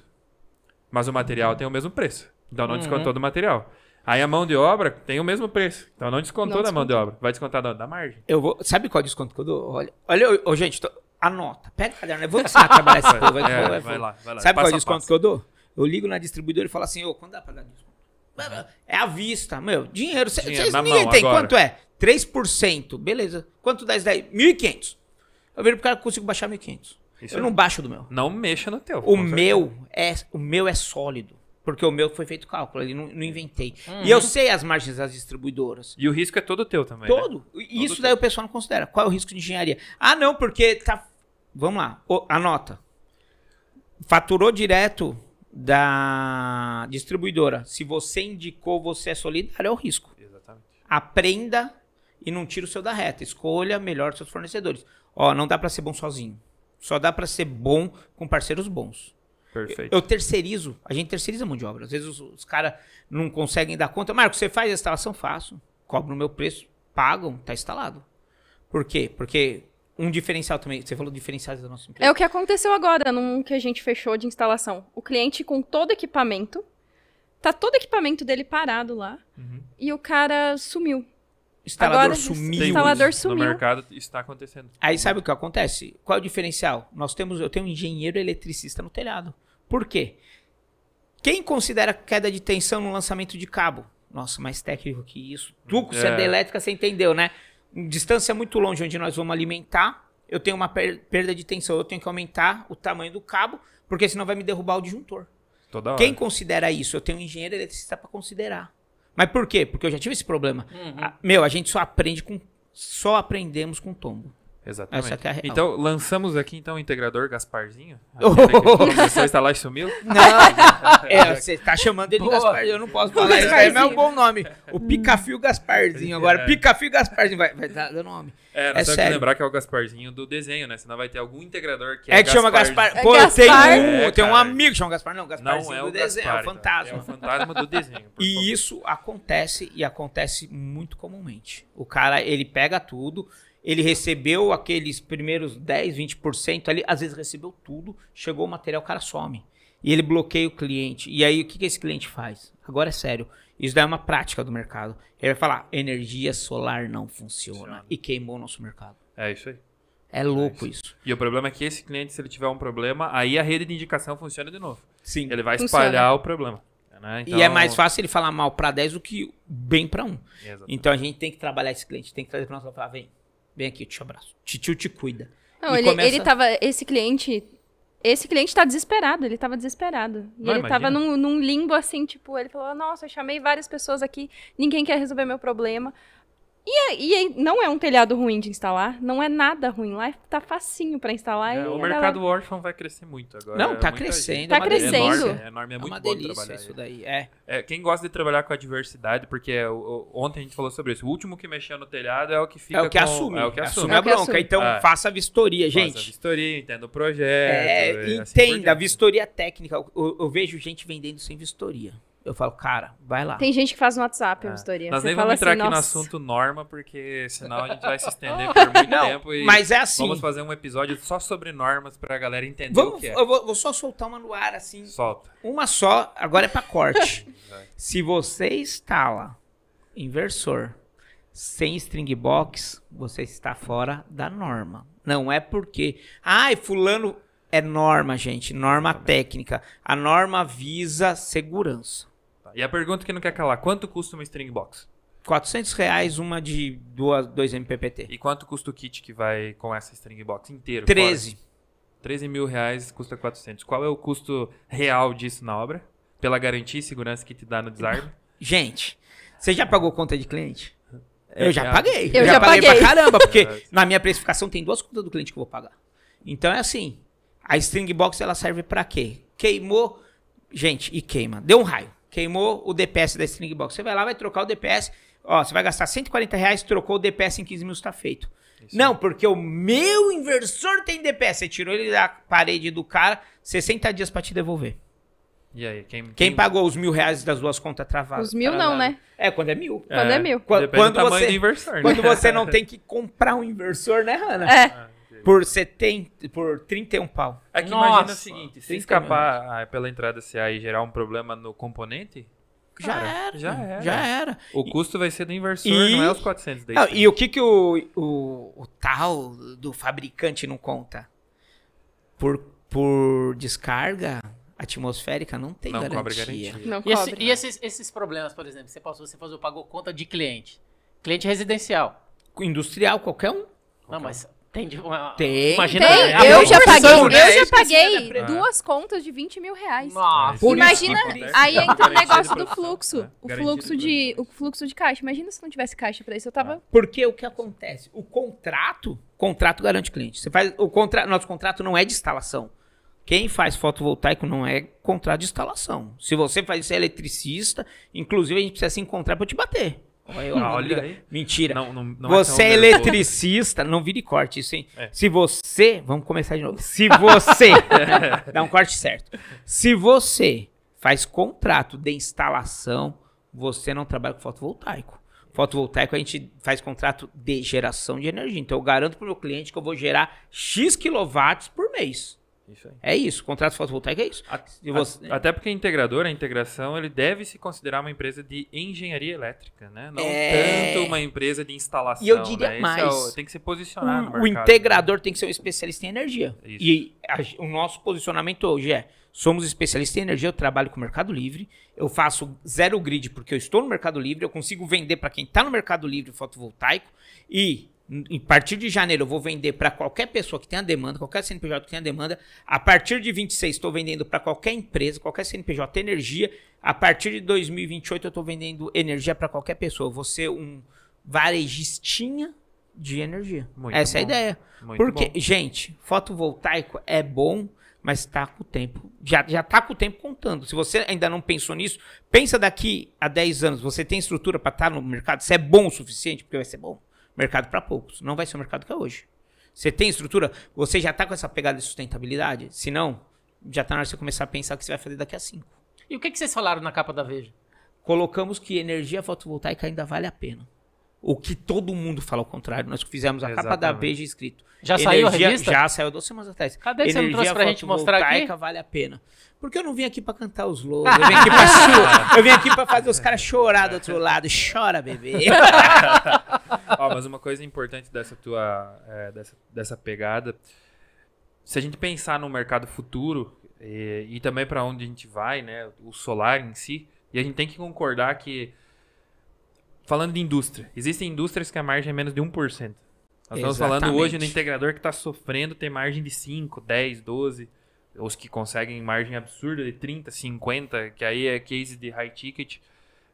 Speaker 2: Mas o material tem o mesmo preço. Então não uhum. descontou do material. Aí a mão de obra tem o mesmo preço. Então não descontou não da mão de obra. Vai descontar da, da, margem. Eu vou. Sabe qual é desconto que eu dou? Olha, olha oh, gente, tô...
Speaker 3: anota. Pega a caderno. Eu vou ensinar a trabalhar esse povo. Vai, é, vai, vai, lá, vai lá. Sabe qual é desconto que eu dou? Eu ligo na distribuidora e falo assim: ô, oh, quando dá pra dar desconto? É à vista, meu. Dinheiro. Cê, dinheiro cês, ninguém mão, tem. Agora. Quanto é? 3%, beleza. Quanto dá isso daí? 1.500. Eu vejo pro cara que consigo baixar 1.500. Isso eu é. não baixo do meu. Não mexa no teu. O meu, é, o meu é sólido. Porque o meu foi feito cálculo, ele não, não inventei. Uhum. E eu sei as margens das distribuidoras. E o
Speaker 2: risco é todo teu também.
Speaker 3: Né? Todo. Né? Isso todo daí o pessoal não considera. Qual é o risco de engenharia? Ah, não, porque tá. Vamos lá, o, anota. Faturou direto da distribuidora. Se você indicou, você é solidário, é o risco. Exatamente. Aprenda e não tira o seu da reta. Escolha melhor seus fornecedores. Ó, não dá para ser bom sozinho. Só dá para ser bom com parceiros bons. Perfeito. Eu, eu, terceirizo, a gente terceiriza mão de obra. Às vezes os, os caras não conseguem dar conta. Marco, você faz a instalação? Faço. Cobro o meu preço, pagam, tá instalado. Por quê? Porque um diferencial também, você falou diferenciais da nossa empresa.
Speaker 4: É o que aconteceu agora, num que a gente fechou de instalação. O cliente com todo equipamento, tá todo equipamento dele parado lá, uhum. e o cara sumiu
Speaker 3: instalador Agora, sumiu. instalador sumiu. No mercado está acontecendo. Aí sabe o que acontece? Qual é o diferencial? Nós temos, eu tenho um engenheiro eletricista no telhado. Por quê? Quem considera queda de tensão no lançamento de cabo? Nossa, mais técnico que isso. Tu, você é da elétrica, você entendeu, né? Distância muito longe onde nós vamos alimentar, eu tenho uma perda de tensão, eu tenho que aumentar o tamanho do cabo, porque senão vai me derrubar o disjuntor. Toda Quem hora. considera isso? Eu tenho um engenheiro eletricista para considerar. Mas por quê? Porque eu já tive esse problema. Uhum. meu, a gente só aprende com. Só aprendemos com tombo. Exatamente. É real. Então,
Speaker 2: lançamos aqui então o integrador Gasparzinho. você está lá e sumiu? Não. é, é você está
Speaker 3: chamando ele de Gasparzinho. Eu não posso falar isso. É um bom nome. O hum. Picafio Gasparzinho. Agora, é. Picafio Gasparzinho. Vai, vai dar nome. É, nós é temos que lembrar que
Speaker 2: é o Gasparzinho do desenho, né? Senão vai
Speaker 3: ter algum integrador que é. É que chama Gaspar. É Pô, eu tenho um, é, eu um amigo que chama Gaspar. Não, Gasparzinho não é o do Gaspar, desenho. É o então. fantasma. É o fantasma do desenho. E favor. isso acontece e acontece muito comumente. O cara, ele pega tudo ele recebeu aqueles primeiros 10, 20% ali, às vezes recebeu tudo, chegou o material, o cara some. E ele bloqueia o cliente. E aí o que, que esse cliente faz? Agora é sério. Isso daí é uma prática do mercado. Ele vai falar: energia
Speaker 2: solar não funciona. funciona. E queimou o nosso mercado. É isso aí. É, é louco é isso. isso. E o problema é que esse cliente, se ele tiver um problema, aí a rede de indicação funciona de novo. Sim. Ele vai funciona. espalhar o problema. Né? Então... E é então mais fácil ele falar mal para 10 do que bem para 1. Exatamente. Então a
Speaker 3: gente tem que trabalhar esse cliente, tem que trazer para nós e falar: vem, Vem aqui, te abraço. Titio te cuida. Não, ele, começa... ele
Speaker 4: tava. Esse cliente. Esse cliente tá desesperado, ele tava desesperado. E ele imagina. tava num, num limbo assim, tipo, ele falou: Nossa, eu chamei várias pessoas aqui, ninguém quer resolver meu problema. E, é, e é, não é um telhado ruim de instalar, não é nada ruim lá, tá facinho para instalar. É, o mercado
Speaker 2: ela... órfão vai crescer muito agora. Não, é tá crescendo. Gente. Tá é crescendo. Enorme, é enorme, é, é muito bom trabalhar. isso daí, é. é. Quem gosta de trabalhar com a diversidade, porque o, o, ontem a gente falou sobre isso, o último que mexeu no telhado é o que fica É o que com, assume. É o que assume. assume a bronca, então ah, faça a vistoria, gente. Faça a vistoria, entenda o projeto.
Speaker 3: É, assim entenda, assim vistoria técnica. Eu, eu vejo gente vendendo sem vistoria eu falo, cara, vai lá. Tem
Speaker 4: gente que faz no WhatsApp, é. vistoria. Nós Você nem vamos entrar assim, aqui nossa... no
Speaker 3: assunto
Speaker 2: norma, porque senão a gente vai se estender
Speaker 3: por muito Não, tempo. E mas é assim. Vamos
Speaker 2: fazer um episódio só sobre normas pra galera entender vamos, o que é. Eu
Speaker 3: vou, vou, só soltar uma no ar, assim. Solta. Uma só, agora é pra corte. se você instala inversor sem string box, você está fora da norma. Não é porque, ai, fulano é norma, gente, norma técnica. A norma visa segurança.
Speaker 2: E a pergunta que não quer calar, quanto custa uma string box?
Speaker 3: 400 reais
Speaker 2: uma de 2 MPPT. E quanto custa o kit que vai com essa string box inteira? 13. Quase? 13 mil reais custa 400. Qual é o custo real disso na obra? Pela garantia e segurança que te dá no desarme? Gente, você já pagou conta de cliente? É eu já paguei. Eu já, já paguei, paguei pra caramba, porque
Speaker 3: na minha precificação tem duas contas do cliente que eu vou pagar. Então é assim, a string box ela serve para quê? Queimou, gente, e queima. Deu um raio queimou o DPS da string box. Você vai lá, vai trocar o DPS. Ó, você vai gastar 140 reais, trocou o DPS em 15 minutos, está feito. Isso. Não, porque o meu inversor tem DPS. Você tirou ele da parede do cara, 60 dias para te devolver.
Speaker 2: E aí, quem, quem, quem...
Speaker 3: pagou os mil reais das duas contas travadas? Os mil tá não, né? É, quando é mil. Quando é, é mil. Quando, quando você, inversor, né? quando você não tem que comprar um inversor, né, Hanna? É. é. Por, 70, por 31 pau. É que Nossa, imagina o seguinte, se escapar
Speaker 2: ah, pela entrada CA e gerar um problema no componente, já era.
Speaker 3: Já era. Já era. O custo
Speaker 2: vai ser do inversor, e, não é os 400 daí. Não, e
Speaker 3: o que, que o, o, o, tal do fabricante não conta? Por, por descarga atmosférica não tem não garantia. Cobre garantia.
Speaker 2: Não e, cobre. Esse,
Speaker 1: e é. esses, esses problemas, por exemplo, você passou, você fazer, pagou conta de cliente. Cliente residencial. Industrial, qualquer um. Não, qualquer mas um. Tem, uma, tem. Imagina tem. A eu, já paguei, eu já paguei é
Speaker 4: duas contas de 20 mil reais. Nossa, imagina, isso, aí entra o negócio do fluxo. Né? O fluxo de, o fluxo de caixa. Imagina se não tivesse caixa para isso. Eu tava. Ah. Porque o que acontece? O contrato,
Speaker 3: contrato garante cliente. Você faz, o contra, nosso contrato não é de instalação. Quem faz fotovoltaico não é contrato de instalação. Se você faz isso, é eletricista. Inclusive, a gente precisa se encontrar para te bater. Ah, olha, olha aí. Mentira. Não, não, não é você é, é eletricista, não vire corte isso, hein? É. Se você. Vamos começar de novo. Se você. dá um corte certo. Se você faz contrato de instalação, você não trabalha com fotovoltaico. Fotovoltaico a gente faz contrato de geração de energia. Então eu garanto para o meu cliente que eu vou gerar X quilowatts
Speaker 2: por mês. Isso aí. É isso, contrato fotovoltaico é isso. A, você... a, até porque integrador, a integração, ele deve se considerar uma empresa de engenharia elétrica, né? Não é... tanto uma empresa de instalação. E eu diria né? mais. É o, tem que se posicionar um, no mercado. O
Speaker 3: integrador tem que ser um especialista em energia. Isso. E a, o nosso posicionamento hoje é, somos especialistas em energia, eu trabalho com o Mercado Livre, eu faço zero grid porque eu estou no Mercado Livre, eu consigo vender para quem está no Mercado Livre fotovoltaico e em partir de janeiro eu vou vender para qualquer pessoa que tenha demanda, qualquer CNPJ que tenha demanda. A partir de 26 estou vendendo para qualquer empresa, qualquer CNPJ energia. A partir de 2028 eu estou vendendo energia para qualquer pessoa. Eu vou ser um varejistinha de energia.
Speaker 1: Muito Essa bom. é a ideia. Muito Porque, bom.
Speaker 3: gente, fotovoltaico é bom, mas está com o tempo. Já, já está com o tempo contando. Se você ainda não pensou nisso, pensa daqui a 10 anos. Você tem estrutura para estar tá no mercado? Se é bom o suficiente, porque vai ser bom mercado para poucos. Não vai ser o mercado que é hoje. Você tem estrutura? Você já está com essa pegada de sustentabilidade? Se não, já está na hora de você começar a pensar o que você vai fazer daqui a cinco.
Speaker 1: E o que, que vocês falaram na capa da Veja?
Speaker 3: Colocamos que energia fotovoltaica ainda vale a pena o que todo mundo fala ao contrário. Nós fizemos a Exatamente. capa da Veja escrito. Já energia, saiu a revista? Já saiu duas semanas atrás. Cadê que você não trouxe pra gente mostrar aqui? vale a pena. Porque eu não vim aqui pra cantar os louros, eu vim aqui pra, eu vim aqui pra fazer os caras chorar do outro lado. Chora, bebê.
Speaker 2: mas uma coisa importante dessa tua, é, dessa, dessa pegada, se a gente pensar no mercado futuro e, e também para onde a gente vai, né, o solar em si, e a gente tem que concordar que falando de indústria, existem indústrias que a margem é menos de 1%. Nós estamos falando hoje no integrador que está sofrendo ter margem de 5, 10, 12. Os que conseguem margem absurda de 30, 50, que aí é case de high ticket.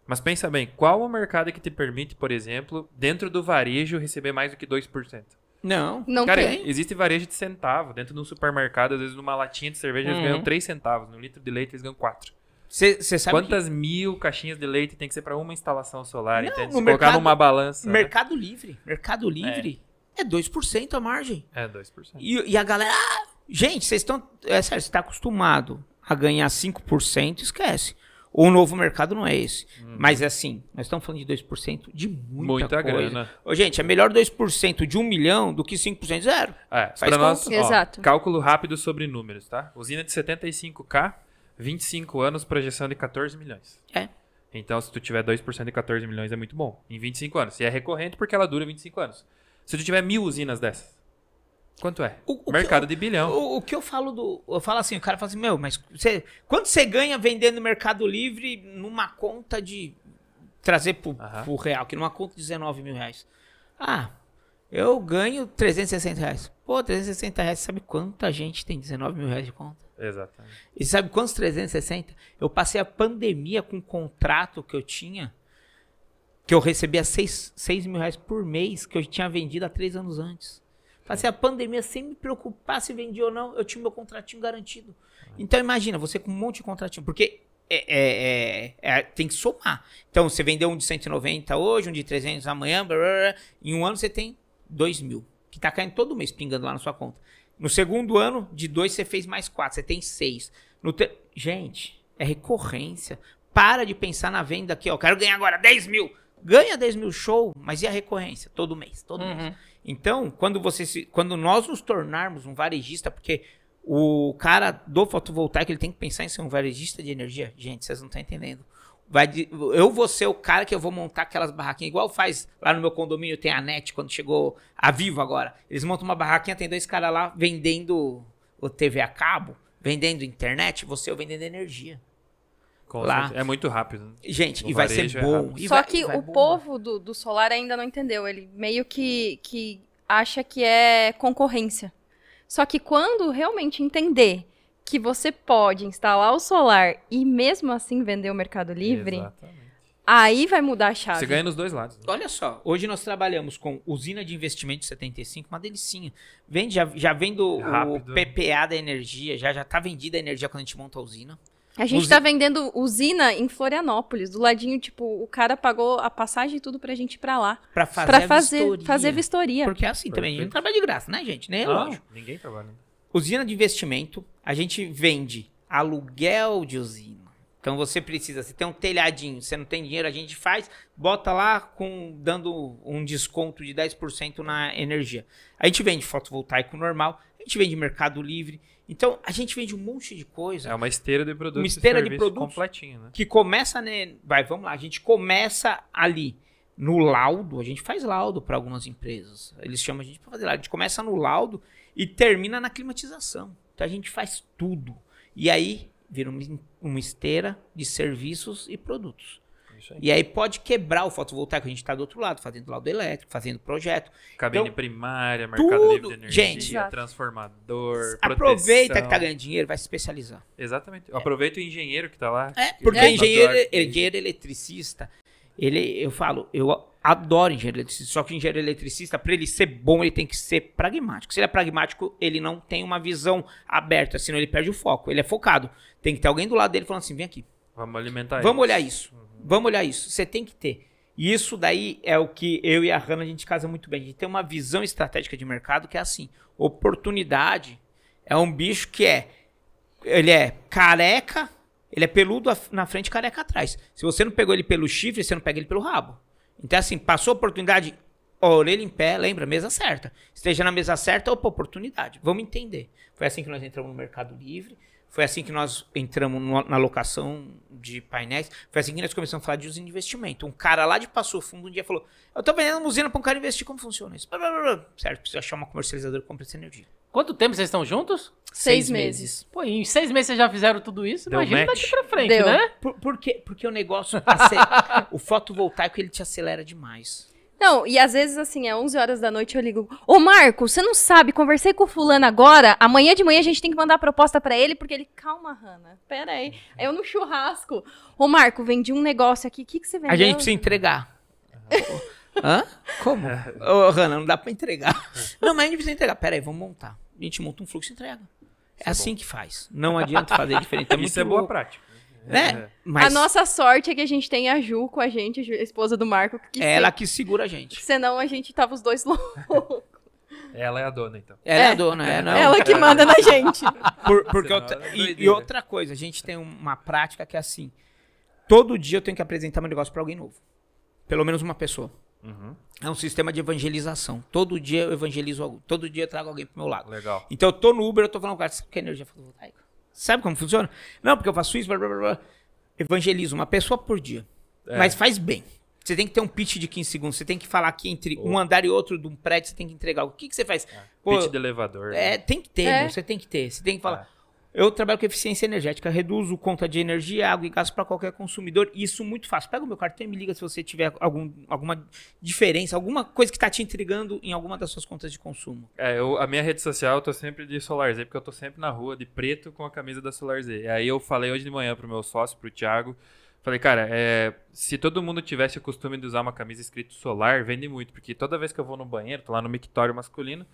Speaker 2: Mas pensa bem, qual o mercado que te permite, por exemplo, dentro do varejo receber mais do que 2%? Não, não Cara, tem. existe varejo de centavo. Dentro de um supermercado, às vezes numa latinha de cerveja, uhum. eles ganham 3 centavos. No litro de leite, eles ganham 4. Você sabe Quantas que... mil caixinhas de leite tem que ser para uma instalação solar? Não, entende? Se mercado, colocar numa balança. Né? Mercado né? Livre. Mercado Livre
Speaker 3: é, é 2% a margem. É 2%. E, e a galera. Ah, gente, vocês estão. É sério, você está acostumado a ganhar 5%, esquece. O novo mercado não é esse. Hum. Mas assim, nós estamos falando de 2% de muita, muita coisa. grana.
Speaker 2: Ô, gente, é melhor 2% de 1 milhão do que 5% de zero. É, Faz nós, ó, Exato. Cálculo rápido sobre números, tá? Usina de 75K, 25 anos, projeção de 14 milhões. É. Então, se tu tiver 2% de 14 milhões, é muito bom. Em 25 anos. E é recorrente porque ela dura 25 anos. Se tu tiver mil usinas dessas, quanto é? O, o mercado eu, de
Speaker 3: bilhão. O, o, que eu falo do. Eu falo assim, o cara fala assim, meu, mas você, quanto você ganha vendendo no Mercado Livre numa conta de. Trazer pro, uhum. pro real, que numa conta de 19 mil reais. Ah, eu ganho 360 reais. Pô, 360 reais, sabe quanta gente tem 19 mil reais de conta? Exatamente. E sabe quantos 360? Eu passei a pandemia com um contrato que eu tinha, que eu recebia 6, mil reais por mês, que eu tinha vendido há três anos antes. Passei a pandemia sem me preocupar se vendia ou não, eu tinha meu contratinho garantido. Então imagina, você com um monte de contratinho, porque é, é, é, é tem que somar. Então você vendeu um de 190 hoje, um de 300 amanhã, blá, blá, blá, em um ano você tem 2 mil, que está caindo todo mês, pingando lá na sua conta. No segundo ano, de dois você fez mais quatro, você tem seis. Te... Gente, é recorrência. Para de pensar na venda aqui, ó. Quero ganhar agora 10 mil. Ganha 10 mil show, mas e a recorrência? Todo mês, todo uhum. mês. Então, quando, você se... quando nós nos tornarmos um varejista, porque o cara do fotovoltaico ele tem que pensar em ser um varejista de energia, gente, vocês não estão entendendo. Vai, eu vou ser o cara que eu vou montar aquelas barraquinhas, igual faz lá no meu condomínio, tem a NET, quando chegou a Vivo agora. Eles montam uma barraquinha, tem dois caras lá vendendo o TV a cabo, vendendo internet, você eu vendendo energia. Com
Speaker 2: lá. É muito rápido. Né? Gente, no e vai ser é bom. Só vai, que o bom,
Speaker 4: povo do, do solar ainda não entendeu. Ele meio que, que acha que é concorrência. Só que quando realmente entender que você pode instalar o solar e mesmo assim vender o Mercado Livre, Exatamente. aí vai mudar a chave. Você ganha nos
Speaker 3: dois lados. Né? Olha só, hoje nós trabalhamos com usina de investimento 75, uma delicinha. Vende, já, já vendo o PPA da energia, já já tá vendida a energia quando a gente monta a usina.
Speaker 4: A gente Usi... tá vendendo usina em Florianópolis, do ladinho, tipo, o cara pagou a passagem e tudo pra gente ir pra lá. Pra fazer pra fazer, vistoria. fazer vistoria. Porque é assim Perfeito. também, a gente não trabalha de graça, né, gente? Nem
Speaker 2: é Lógico. ninguém trabalha.
Speaker 3: Usina de investimento, a gente vende aluguel de usina. Então você precisa, você tem um telhadinho, você não tem dinheiro, a gente faz, bota lá com dando um desconto de 10% na energia. A gente vende fotovoltaico normal, a gente vende Mercado Livre. Então a gente vende um monte de coisa. É uma esteira de produtos. Uma esteira de produtos
Speaker 2: completinha, né?
Speaker 3: Que começa, né, vai, vamos lá, a gente começa ali no laudo, a gente faz laudo para algumas empresas. Eles chamam a gente para fazer laudo. A gente começa no laudo e termina na climatização. Então a gente faz tudo. E aí vira uma, esteira de serviços e produtos. É aí. E aí pode quebrar o fotovoltaico, a gente está do outro lado, fazendo lado
Speaker 2: elétrico, fazendo projeto. Cabine então, primária, mercado tudo, livre de energia, gente, transformador, Aproveita proteção. que está ganhando dinheiro, vai se especializar. Exatamente. É. Aproveita o engenheiro que está lá. É, porque é. engenheiro, engenheiro eletricista,
Speaker 3: ele, eu falo, eu adoro engenheiro eletricista, só que engenheiro eletricista, para ele ser bom, ele tem que ser pragmático. Se ele é pragmático, ele não tem uma visão aberta, senão ele perde o foco. Ele é focado. Tem que ter alguém do lado dele falando assim: vem aqui. Vamos
Speaker 2: alimentar Vamos isso.
Speaker 3: olhar isso. Uhum. Vamos olhar isso. Você tem que ter. E isso daí é o que eu e a Hanna a gente casa muito bem. A gente tem uma visão estratégica de mercado que é assim: oportunidade é um bicho que é. Ele é careca, ele é peludo na frente careca atrás. Se você não pegou ele pelo chifre, você não pega ele pelo rabo. Então, assim, passou a oportunidade, ó, orelha em pé, lembra, mesa certa. Esteja na mesa certa, opa, oportunidade. Vamos entender. Foi assim que nós entramos no Mercado Livre. Foi assim que nós entramos no, na locação de painéis. Foi assim que nós começamos a falar de usina de investimento. Um cara lá de Passo Fundo um dia falou: Eu tô vendendo uma usina pra um cara investir. Como funciona isso? Blá, blá, blá. Certo, preciso achar uma comercializadora que compra essa energia.
Speaker 1: Quanto tempo vocês estão juntos? Seis, seis meses. meses. Pô, em seis meses vocês já fizeram tudo isso? Deu Imagina match. daqui pra frente, Deu. né? Por,
Speaker 3: por Porque o negócio. o fotovoltaico ele te acelera demais.
Speaker 4: Não, e às vezes, assim, é 11 horas da noite eu ligo. Ô, Marco, você não sabe, conversei com o fulano agora. Amanhã de manhã a gente tem que mandar a proposta para ele, porque ele. Calma, Hanna, pera aí. Eu no churrasco. Ô, Marco, vendi um negócio aqui. O que, que você vendeu? A gente precisa
Speaker 3: entregar. Hã? Como? Ô, Hanna, não dá pra entregar. Não, mas a gente precisa entregar. Pera aí, vamos montar. A gente monta um fluxo e entrega. é, é assim bom. que faz. Não adianta fazer diferente. É Isso é boa prática. Né? É. mas... A nossa
Speaker 4: sorte é que a gente tem a Ju com a gente, a esposa do Marco. Que é ela que segura a gente. Senão a gente tava os dois loucos.
Speaker 2: Ela é a dona, então. Ela é, a é. dona,
Speaker 3: é. Não. É ela que manda na gente. Por, porque outra, e, e, outra coisa, a gente tem uma prática que é assim. Todo dia eu tenho que apresentar meu negócio para alguém novo. Pelo menos uma pessoa. Uhum. É um sistema de evangelização. Todo dia eu evangelizo algo, Todo dia eu trago alguém pro meu lado. Legal. Então eu tô no Uber, eu tô falando com o cara, você quer energia fotovoltaica? Sabe como funciona? Não, porque eu faço isso, blá, blá, blá. Evangelizo uma pessoa por dia. É. Mas faz bem. Você tem que ter um pitch de 15 segundos. Você tem que falar que entre oh. um andar e outro de um prédio, você tem que entregar. O que, que você faz? É. pitch de
Speaker 2: elevador. É, né? tem que ter,
Speaker 3: é. você tem que ter. Você tem que falar. É. Eu trabalho com eficiência energética, reduzo conta de energia, água e gás para qualquer consumidor, e isso muito fácil. Pega o meu cartão e me liga se você tiver algum, alguma diferença, alguma coisa que está te intrigando em alguma das suas contas de consumo.
Speaker 2: É, eu, a minha rede social eu tô sempre de SolarZ, porque eu tô sempre na rua de preto com a camisa da SolarZ. E aí eu falei hoje de manhã pro meu sócio, pro Thiago, Falei, cara, é, se todo mundo tivesse o costume de usar uma camisa escrito solar, vende muito, porque toda vez que eu vou no banheiro, tô lá no mictório masculino,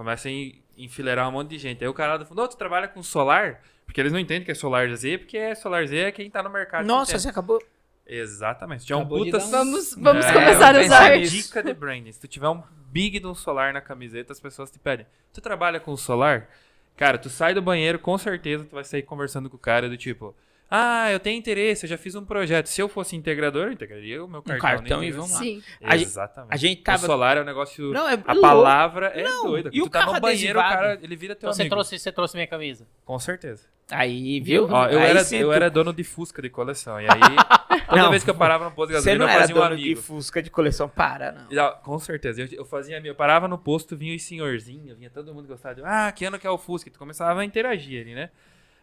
Speaker 2: Começa a enfileirar um monte de gente. Aí o cara do fundo, tu trabalha com solar? Porque eles não entendem que é solar Z, porque é solar Z é quem tá no mercado. Nossa, você acabou. Exatamente. Tinha um puta. Um... Vamos, é, vamos é, começar a usar isso. Dica de branding. Se tu tiver um big de um solar na camiseta, as pessoas te pedem. Tu trabalha com solar? Cara, tu sai do banheiro, com certeza tu vai sair conversando com o cara do tipo. Ah, eu tenho interesse, eu já fiz um projeto. Se eu fosse integrador, eu integraria o meu cartão. Um cartão e vamos lá. Sim. Exatamente. A gente tava... O solar é um negócio... Não, é A palavra é não. doida. E tu o tá no banheiro, o cara, ele vira teu então amigo. Você trouxe,
Speaker 1: você trouxe minha camisa?
Speaker 2: Com certeza. Aí, viu? Ó, eu, aí era, eu era dono de Fusca de coleção. E aí, toda não, vez que eu parava no posto de gasolina, eu fazia um amigo. Você não era dono de Fusca de coleção, para, não. com certeza. Eu, eu fazia, eu parava no posto, vinha os senhorzinhos, vinha todo mundo gostava. De, ah, que ano que é o Fusca? E tu começava a interagir ali, né?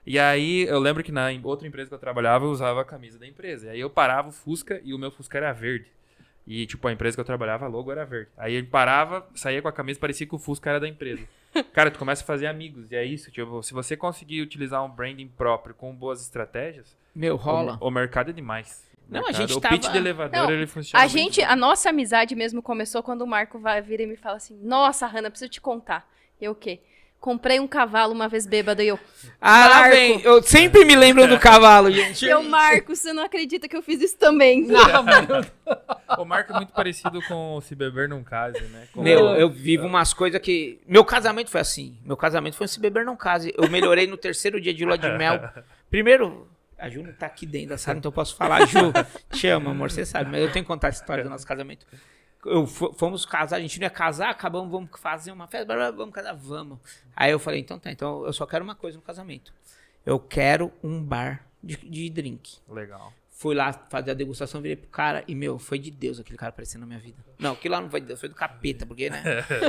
Speaker 2: E aí eu lembro que na outra empresa que eu trabalhava, eu usava a camisa da empresa. E aí eu parava o Fusca e o meu Fusca era verde. E, tipo, a empresa que eu trabalhava, a logo era verde. Aí ele parava, saía com a camisa, parecia que o Fusca era da empresa. Cara, tu começa a fazer amigos. E é isso, tipo, se você conseguir utilizar um branding próprio com boas estratégias. Meu, rola. O, o mercado é demais. não, a gente tava... O pitch de elevador, não, ele funciona. A gente,
Speaker 4: a nossa amizade mesmo começou quando o Marco vai vir e me fala assim: Nossa, Hanna, preciso te contar. Eu o quê? Comprei um cavalo uma vez bêbado e eu.
Speaker 2: Ah, lá vem. Eu sempre me lembro do é. cavalo, gente. Eu
Speaker 4: marco, você não acredita que eu fiz isso também. Não,
Speaker 2: o Marco é muito parecido com se beber não case, né?
Speaker 4: Com Meu, eu vivo
Speaker 3: umas coisas que. Meu casamento foi assim. Meu casamento foi se beber não case. Eu melhorei no terceiro dia de lua de mel. Primeiro, a Ju não tá aqui dentro da sala, então eu posso falar. Ju, te amo, amor, você sabe, mas eu tenho que contar a história do nosso casamento eu fomos casar, a gente não ia casar, acabamos, vamos fazer uma festa, blá, blá, vamos casar, vamos. Aí eu falei, então tá, então eu só quero uma coisa no casamento. Eu quero um bar de, de drink. Legal. Fui lá fazer a degustação, virei pro cara e, meu, foi de Deus aquele cara aparecendo na minha vida. Não, aquilo lá não foi de Deus, foi do capeta, porque, né?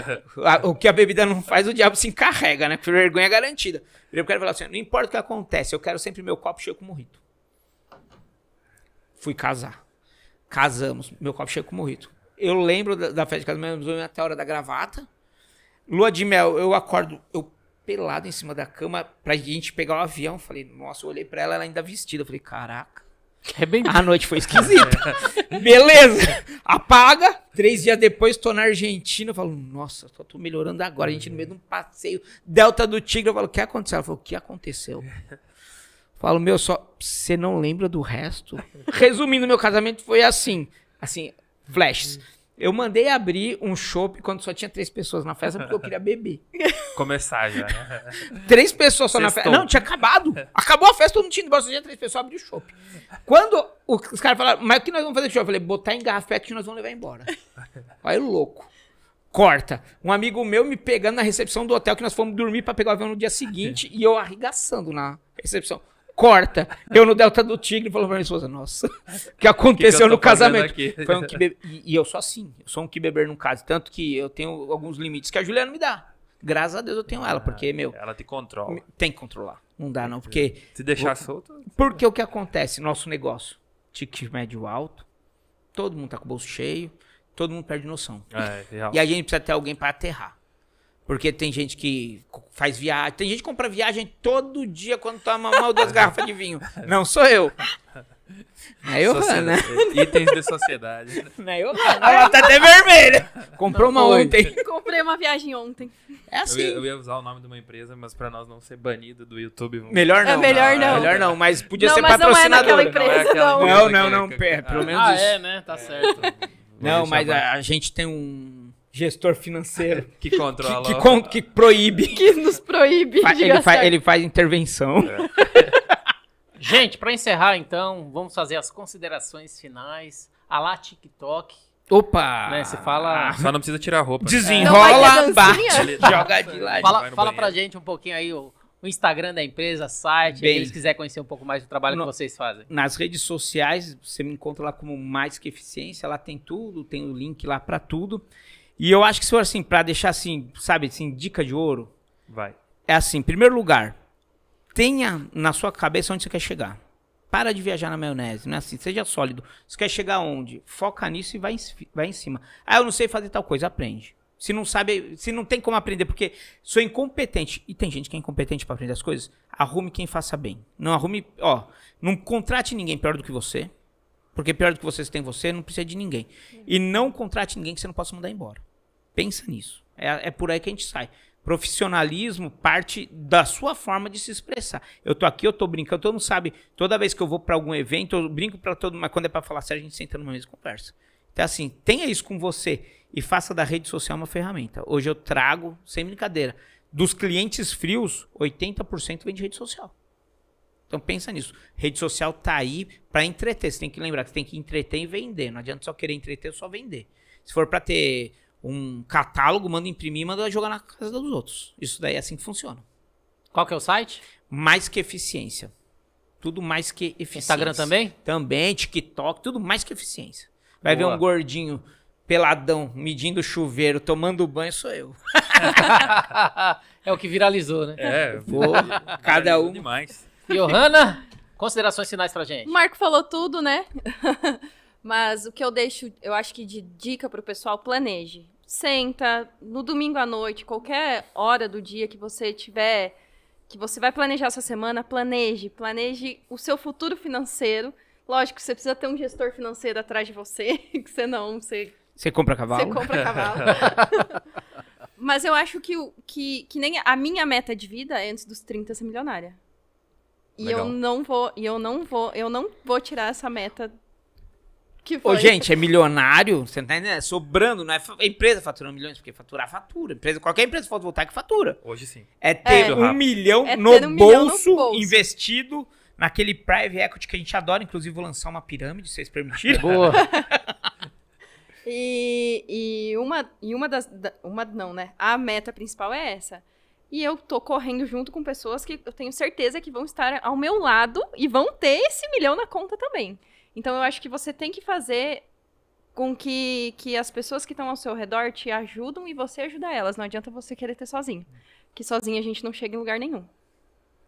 Speaker 3: o que a bebida não faz, o diabo se encarrega, né? Porque vergonha garantida. Virei pro cara e falei assim: não importa o que acontece, eu quero sempre meu copo cheio com morrito. Fui casar. Casamos, meu copo cheio com morrito. Eu lembro da, da festa de casamento até a hora da gravata. Lua de mel, eu acordo, eu pelado em cima da cama pra gente pegar o um avião. Falei, nossa, eu olhei pra ela, ela ainda vestida. falei, caraca. É bem... A noite foi esquisita. É. Beleza. Apaga. Três dias depois, tô na Argentina. Eu falo, nossa, só tô melhorando agora. A gente no meio de um passeio. Delta do Tigre. Eu falo, o que aconteceu? Ela falou, o que aconteceu? Eu falo, meu, só você não lembra do resto? Resumindo, meu casamento foi assim. Assim, flashes. Eu mandei abrir um chopp quando só tinha três pessoas na festa porque eu queria beber.
Speaker 2: Começar já, né?
Speaker 3: Três pessoas só na festa. Não, tinha acabado. Acabou a festa, eu não tinha embora, só tinha três pessoas, abrindo o chopp. Quando os caras falaram, mas o que nós vamos fazer de chopp? Eu falei, botar em garrafete que nós vamos levar embora. Vai louco. Corta. Um amigo meu me pegando na recepção do hotel que nós fomos dormir para pegar o avião no dia seguinte e eu arregaçando na recepção corta. Eu no Delta do Tigre, falou pra minha esposa, nossa, o que aconteceu que que no casamento? Foi um que bebe... e, e eu sou assim, eu sou um que beber no caso Tanto que eu tenho alguns limites que a Juliana me dá. Graças a Deus eu tenho ela, porque, ah, meu. Ela te controla. Tem que controlar. Não dá, não, porque. Se deixar solto. Porque o que acontece? Nosso negócio, ticket médio alto, todo mundo tá com o bolso cheio, todo mundo perde noção.
Speaker 2: É, e a
Speaker 3: gente precisa ter alguém para aterrar. Porque tem gente que faz viagem, tem gente que compra viagem todo dia quando toma uma ou duas garrafas de vinho.
Speaker 2: Não sou eu. Não é Johanna. Itens de sociedade.
Speaker 4: Não é Johanna. Ela tá até é vermelha. Comprou uma ontem. Comprei uma viagem ontem. É assim. Eu ia, assim. eu
Speaker 2: ia, usar o nome de uma empresa, mas pra nós não ser banido do YouTube. Vamos... Melhor é não. É melhor não. não. Melhor não, mas podia não, ser mas patrocinador. Não, é empresa, não, é
Speaker 3: não. não, não, não. Pelo ah, menos ah, isso. é, né? Tá certo. não, mas a, a gente tem um gestor financeiro. que controla. Que, que, con, que, proíbe.
Speaker 1: Que
Speaker 4: nos proíbe. Fa
Speaker 3: ele, fa ele, faz intervenção. É.
Speaker 1: Gente, para encerrar então, vamos fazer as considerações finais. A lá TikTok.
Speaker 2: Opa! Né, você fala. Ah, só não precisa tirar a roupa. Desenrola, bate, joga de lado. Fala, fala pra
Speaker 1: gente um pouquinho aí o, o Instagram da empresa, site, Bem, se eles quiserem conhecer um pouco mais do trabalho no, que vocês fazem. Nas redes
Speaker 3: sociais, você me encontra lá como Mais Que Eficiência, lá tem tudo, tem o link lá para tudo. E eu acho que se for assim, para deixar assim, sabe, assim, dica de ouro. Vai. É assim, primeiro lugar, tenha na sua cabeça onde você quer chegar. Para de viajar na maionese, não é assim, seja sólido. Você quer chegar onde? Foca nisso e vai em, vai em cima. Ah, eu não sei fazer tal coisa, aprende. Se não sabe, se não tem como aprender, porque sou incompetente. E tem gente que é incompetente para aprender as coisas. Arrume quem faça bem. Não arrume, ó, não contrate ninguém pior do que você. Porque pior do que você, você tem você, não precisa de ninguém. E não contrate ninguém que você não possa mandar embora. Pensa nisso. É, é por aí que a gente sai. Profissionalismo parte da sua forma de se expressar. Eu tô aqui, eu tô brincando, todo mundo sabe. Toda vez que eu vou para algum evento, eu brinco para todo mundo, mas quando é para falar sério, a gente senta numa mesa e conversa. Então, assim, tenha isso com você e faça da rede social uma ferramenta. Hoje eu trago, sem brincadeira, dos clientes frios, 80% vem de rede social. Então pensa nisso. Rede social tá aí para entreter. Você tem que lembrar que você tem que entreter e vender. Não adianta só querer entreter, só vender. Se for para ter um catálogo, manda imprimir, manda jogar na casa dos outros. Isso daí é assim que funciona. Qual que é o site? Mais que eficiência. Tudo mais que eficiência. Instagram também? Também, TikTok, tudo mais que eficiência. Vai Boa. ver um gordinho peladão, medindo chuveiro, tomando banho, sou eu. é o que viralizou,
Speaker 1: né? É, vou cada um. Demais. Johanna, considerações finais pra gente. O
Speaker 4: Marco falou tudo, né? Mas o que eu deixo, eu acho que de dica para o pessoal, planeje. Senta no domingo à noite, qualquer hora do dia que você tiver, que você vai planejar essa semana, planeje, planeje o seu futuro financeiro. Lógico, você precisa ter um gestor financeiro atrás de você, que você não, você você compra cavalo? Você compra cavalo. Mas eu acho que, que, que nem a minha meta de vida é antes dos 30 ser milionária. E eu não vou, e eu não vou, eu não vou tirar essa meta que foi? Ô, gente, é
Speaker 3: milionário, você tá entendendo? É sobrando, não é empresa faturando milhões, porque faturar fatura. Empresa, qualquer empresa que fatura. Hoje sim. É ter, é, um, milhão, é ter no um bolso, milhão no bolso investido naquele private equity que a gente adora. Inclusive, vou lançar uma pirâmide, se vocês permitirem. Boa.
Speaker 4: e, e, uma, e uma das. Da, uma não, né? A meta principal é essa. E eu tô correndo junto com pessoas que eu tenho certeza que vão estar ao meu lado e vão ter esse milhão na conta também. Então eu acho que você tem que fazer com que, que as pessoas que estão ao seu redor te ajudam e você ajuda elas. Não adianta você querer ter sozinho. Que sozinho a gente não chega em lugar nenhum.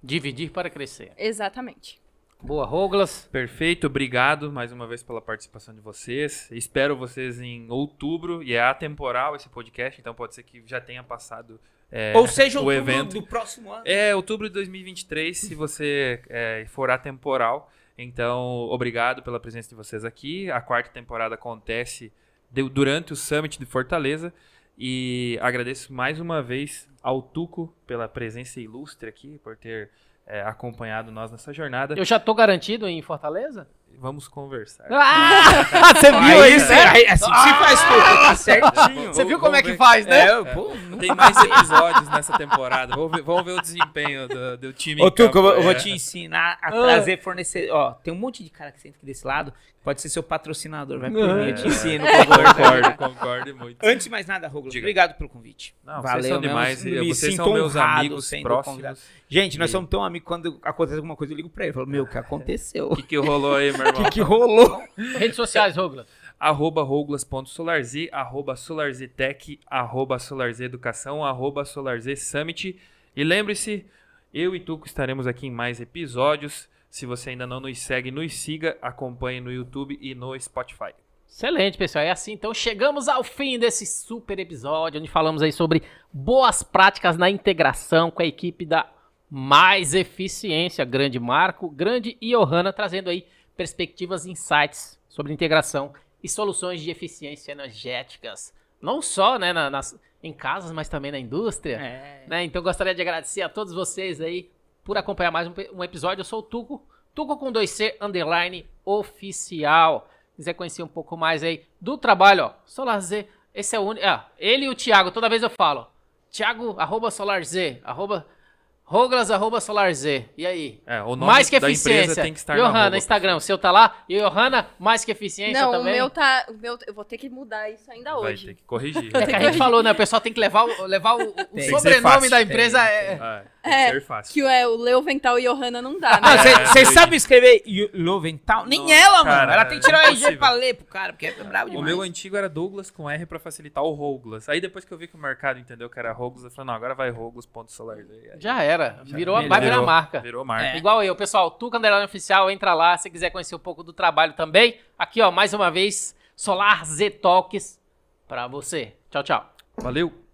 Speaker 2: Dividir para crescer.
Speaker 4: Exatamente.
Speaker 2: Boa, Roglas. Perfeito, obrigado mais uma vez pela participação de vocês. Espero vocês em outubro e é atemporal esse podcast, então pode ser que já tenha passado é, Ou seja, o evento do próximo ano. É, outubro de 2023, se você é, for atemporal. Então, obrigado pela presença de vocês aqui. A quarta temporada acontece durante o Summit de Fortaleza. E agradeço mais uma vez ao Tuco pela presença ilustre aqui, por ter é, acompanhado nós nessa jornada. Eu já estou
Speaker 1: garantido em Fortaleza?
Speaker 2: Vamos conversar. Ah, você viu aí, isso? Né? Aí, assim ah, se faz tudo, tá certinho. Você viu como é que faz, né? É, pô, é, tem mais episódios nessa temporada. Vamos ver, vamos ver o desempenho do, do time. Ô, Tuco, eu vou te é. ensinar a ah. trazer
Speaker 3: fornecer. Ó, tem um monte de cara que senta aqui desse lado. Pode ser seu patrocinador, vai por mim, eu te ah. ensino. Concordo, concordo muito. Antes de mais nada, Roglo, obrigado pelo convite. Não, Valeu, vocês são demais. Meus, vocês são meus amigos próximos. Gente, nós somos tão amigos, quando acontece alguma coisa, eu ligo pra ele. falo, meu, o que aconteceu? O que, que rolou aí, meu irmão. que, que rolou?
Speaker 2: Redes sociais, @roglas arroba rouglas.solarz, arroba solarzetech, arroba solarzeducação, arroba solarzesummit. E lembre-se, eu e Tuco estaremos aqui em mais episódios. Se você ainda não nos segue, nos siga, acompanhe no YouTube e no Spotify.
Speaker 1: Excelente, pessoal. É assim, então chegamos ao fim desse super episódio, onde falamos aí sobre boas práticas na integração com a equipe da Mais Eficiência, grande Marco, grande Johanna, trazendo aí perspectivas e insights sobre integração e soluções de eficiência energéticas. Não só né, na, nas, em casas, mas também na indústria. É. Né? Então gostaria de agradecer a todos vocês aí por acompanhar mais um, um episódio. Eu sou o Tuco, Tuco com 2C, underline, oficial. Se quiser conhecer um pouco mais aí do trabalho, ó, Solar esse é o único... Ah, ele e o Thiago, toda vez eu falo. Thiago, arroba Solar arroba... Roglas@solarz. E aí? É, o nome mais que da eficiência. tem que estar Johanna, Instagram, o seu tá lá? E Johanna, mais que eficiência Não, também? o meu
Speaker 4: tá, o meu, eu vou ter que mudar isso ainda hoje. Vai ter
Speaker 2: que corrigir. É que a gente falou, né?
Speaker 1: O pessoal tem que levar, levar o, o sobrenome da empresa. Tem,
Speaker 2: é... tem. É.
Speaker 4: É, que é o é, Leovental e Johanna não dá, ah, né? Você é,
Speaker 3: sabe escrever
Speaker 2: Leovental
Speaker 4: Nem não, ela, cara,
Speaker 2: mano. Ela tem que tirar é o é RG pra
Speaker 4: ler pro cara, porque é brabo demais. O meu
Speaker 2: antigo era Douglas com R pra facilitar o Rouglas. Aí depois que eu vi que o mercado entendeu que era Rouglas, eu falei, não, agora vai Rouglas.solar. Já era. Já virou, vai virar marca. Virou marca. É.
Speaker 1: Igual eu, pessoal. Tu, Underline Oficial, entra lá. Se quiser conhecer um pouco do trabalho também. Aqui, ó, mais uma vez, Solar Z Talks pra você. Tchau, tchau.
Speaker 2: Valeu.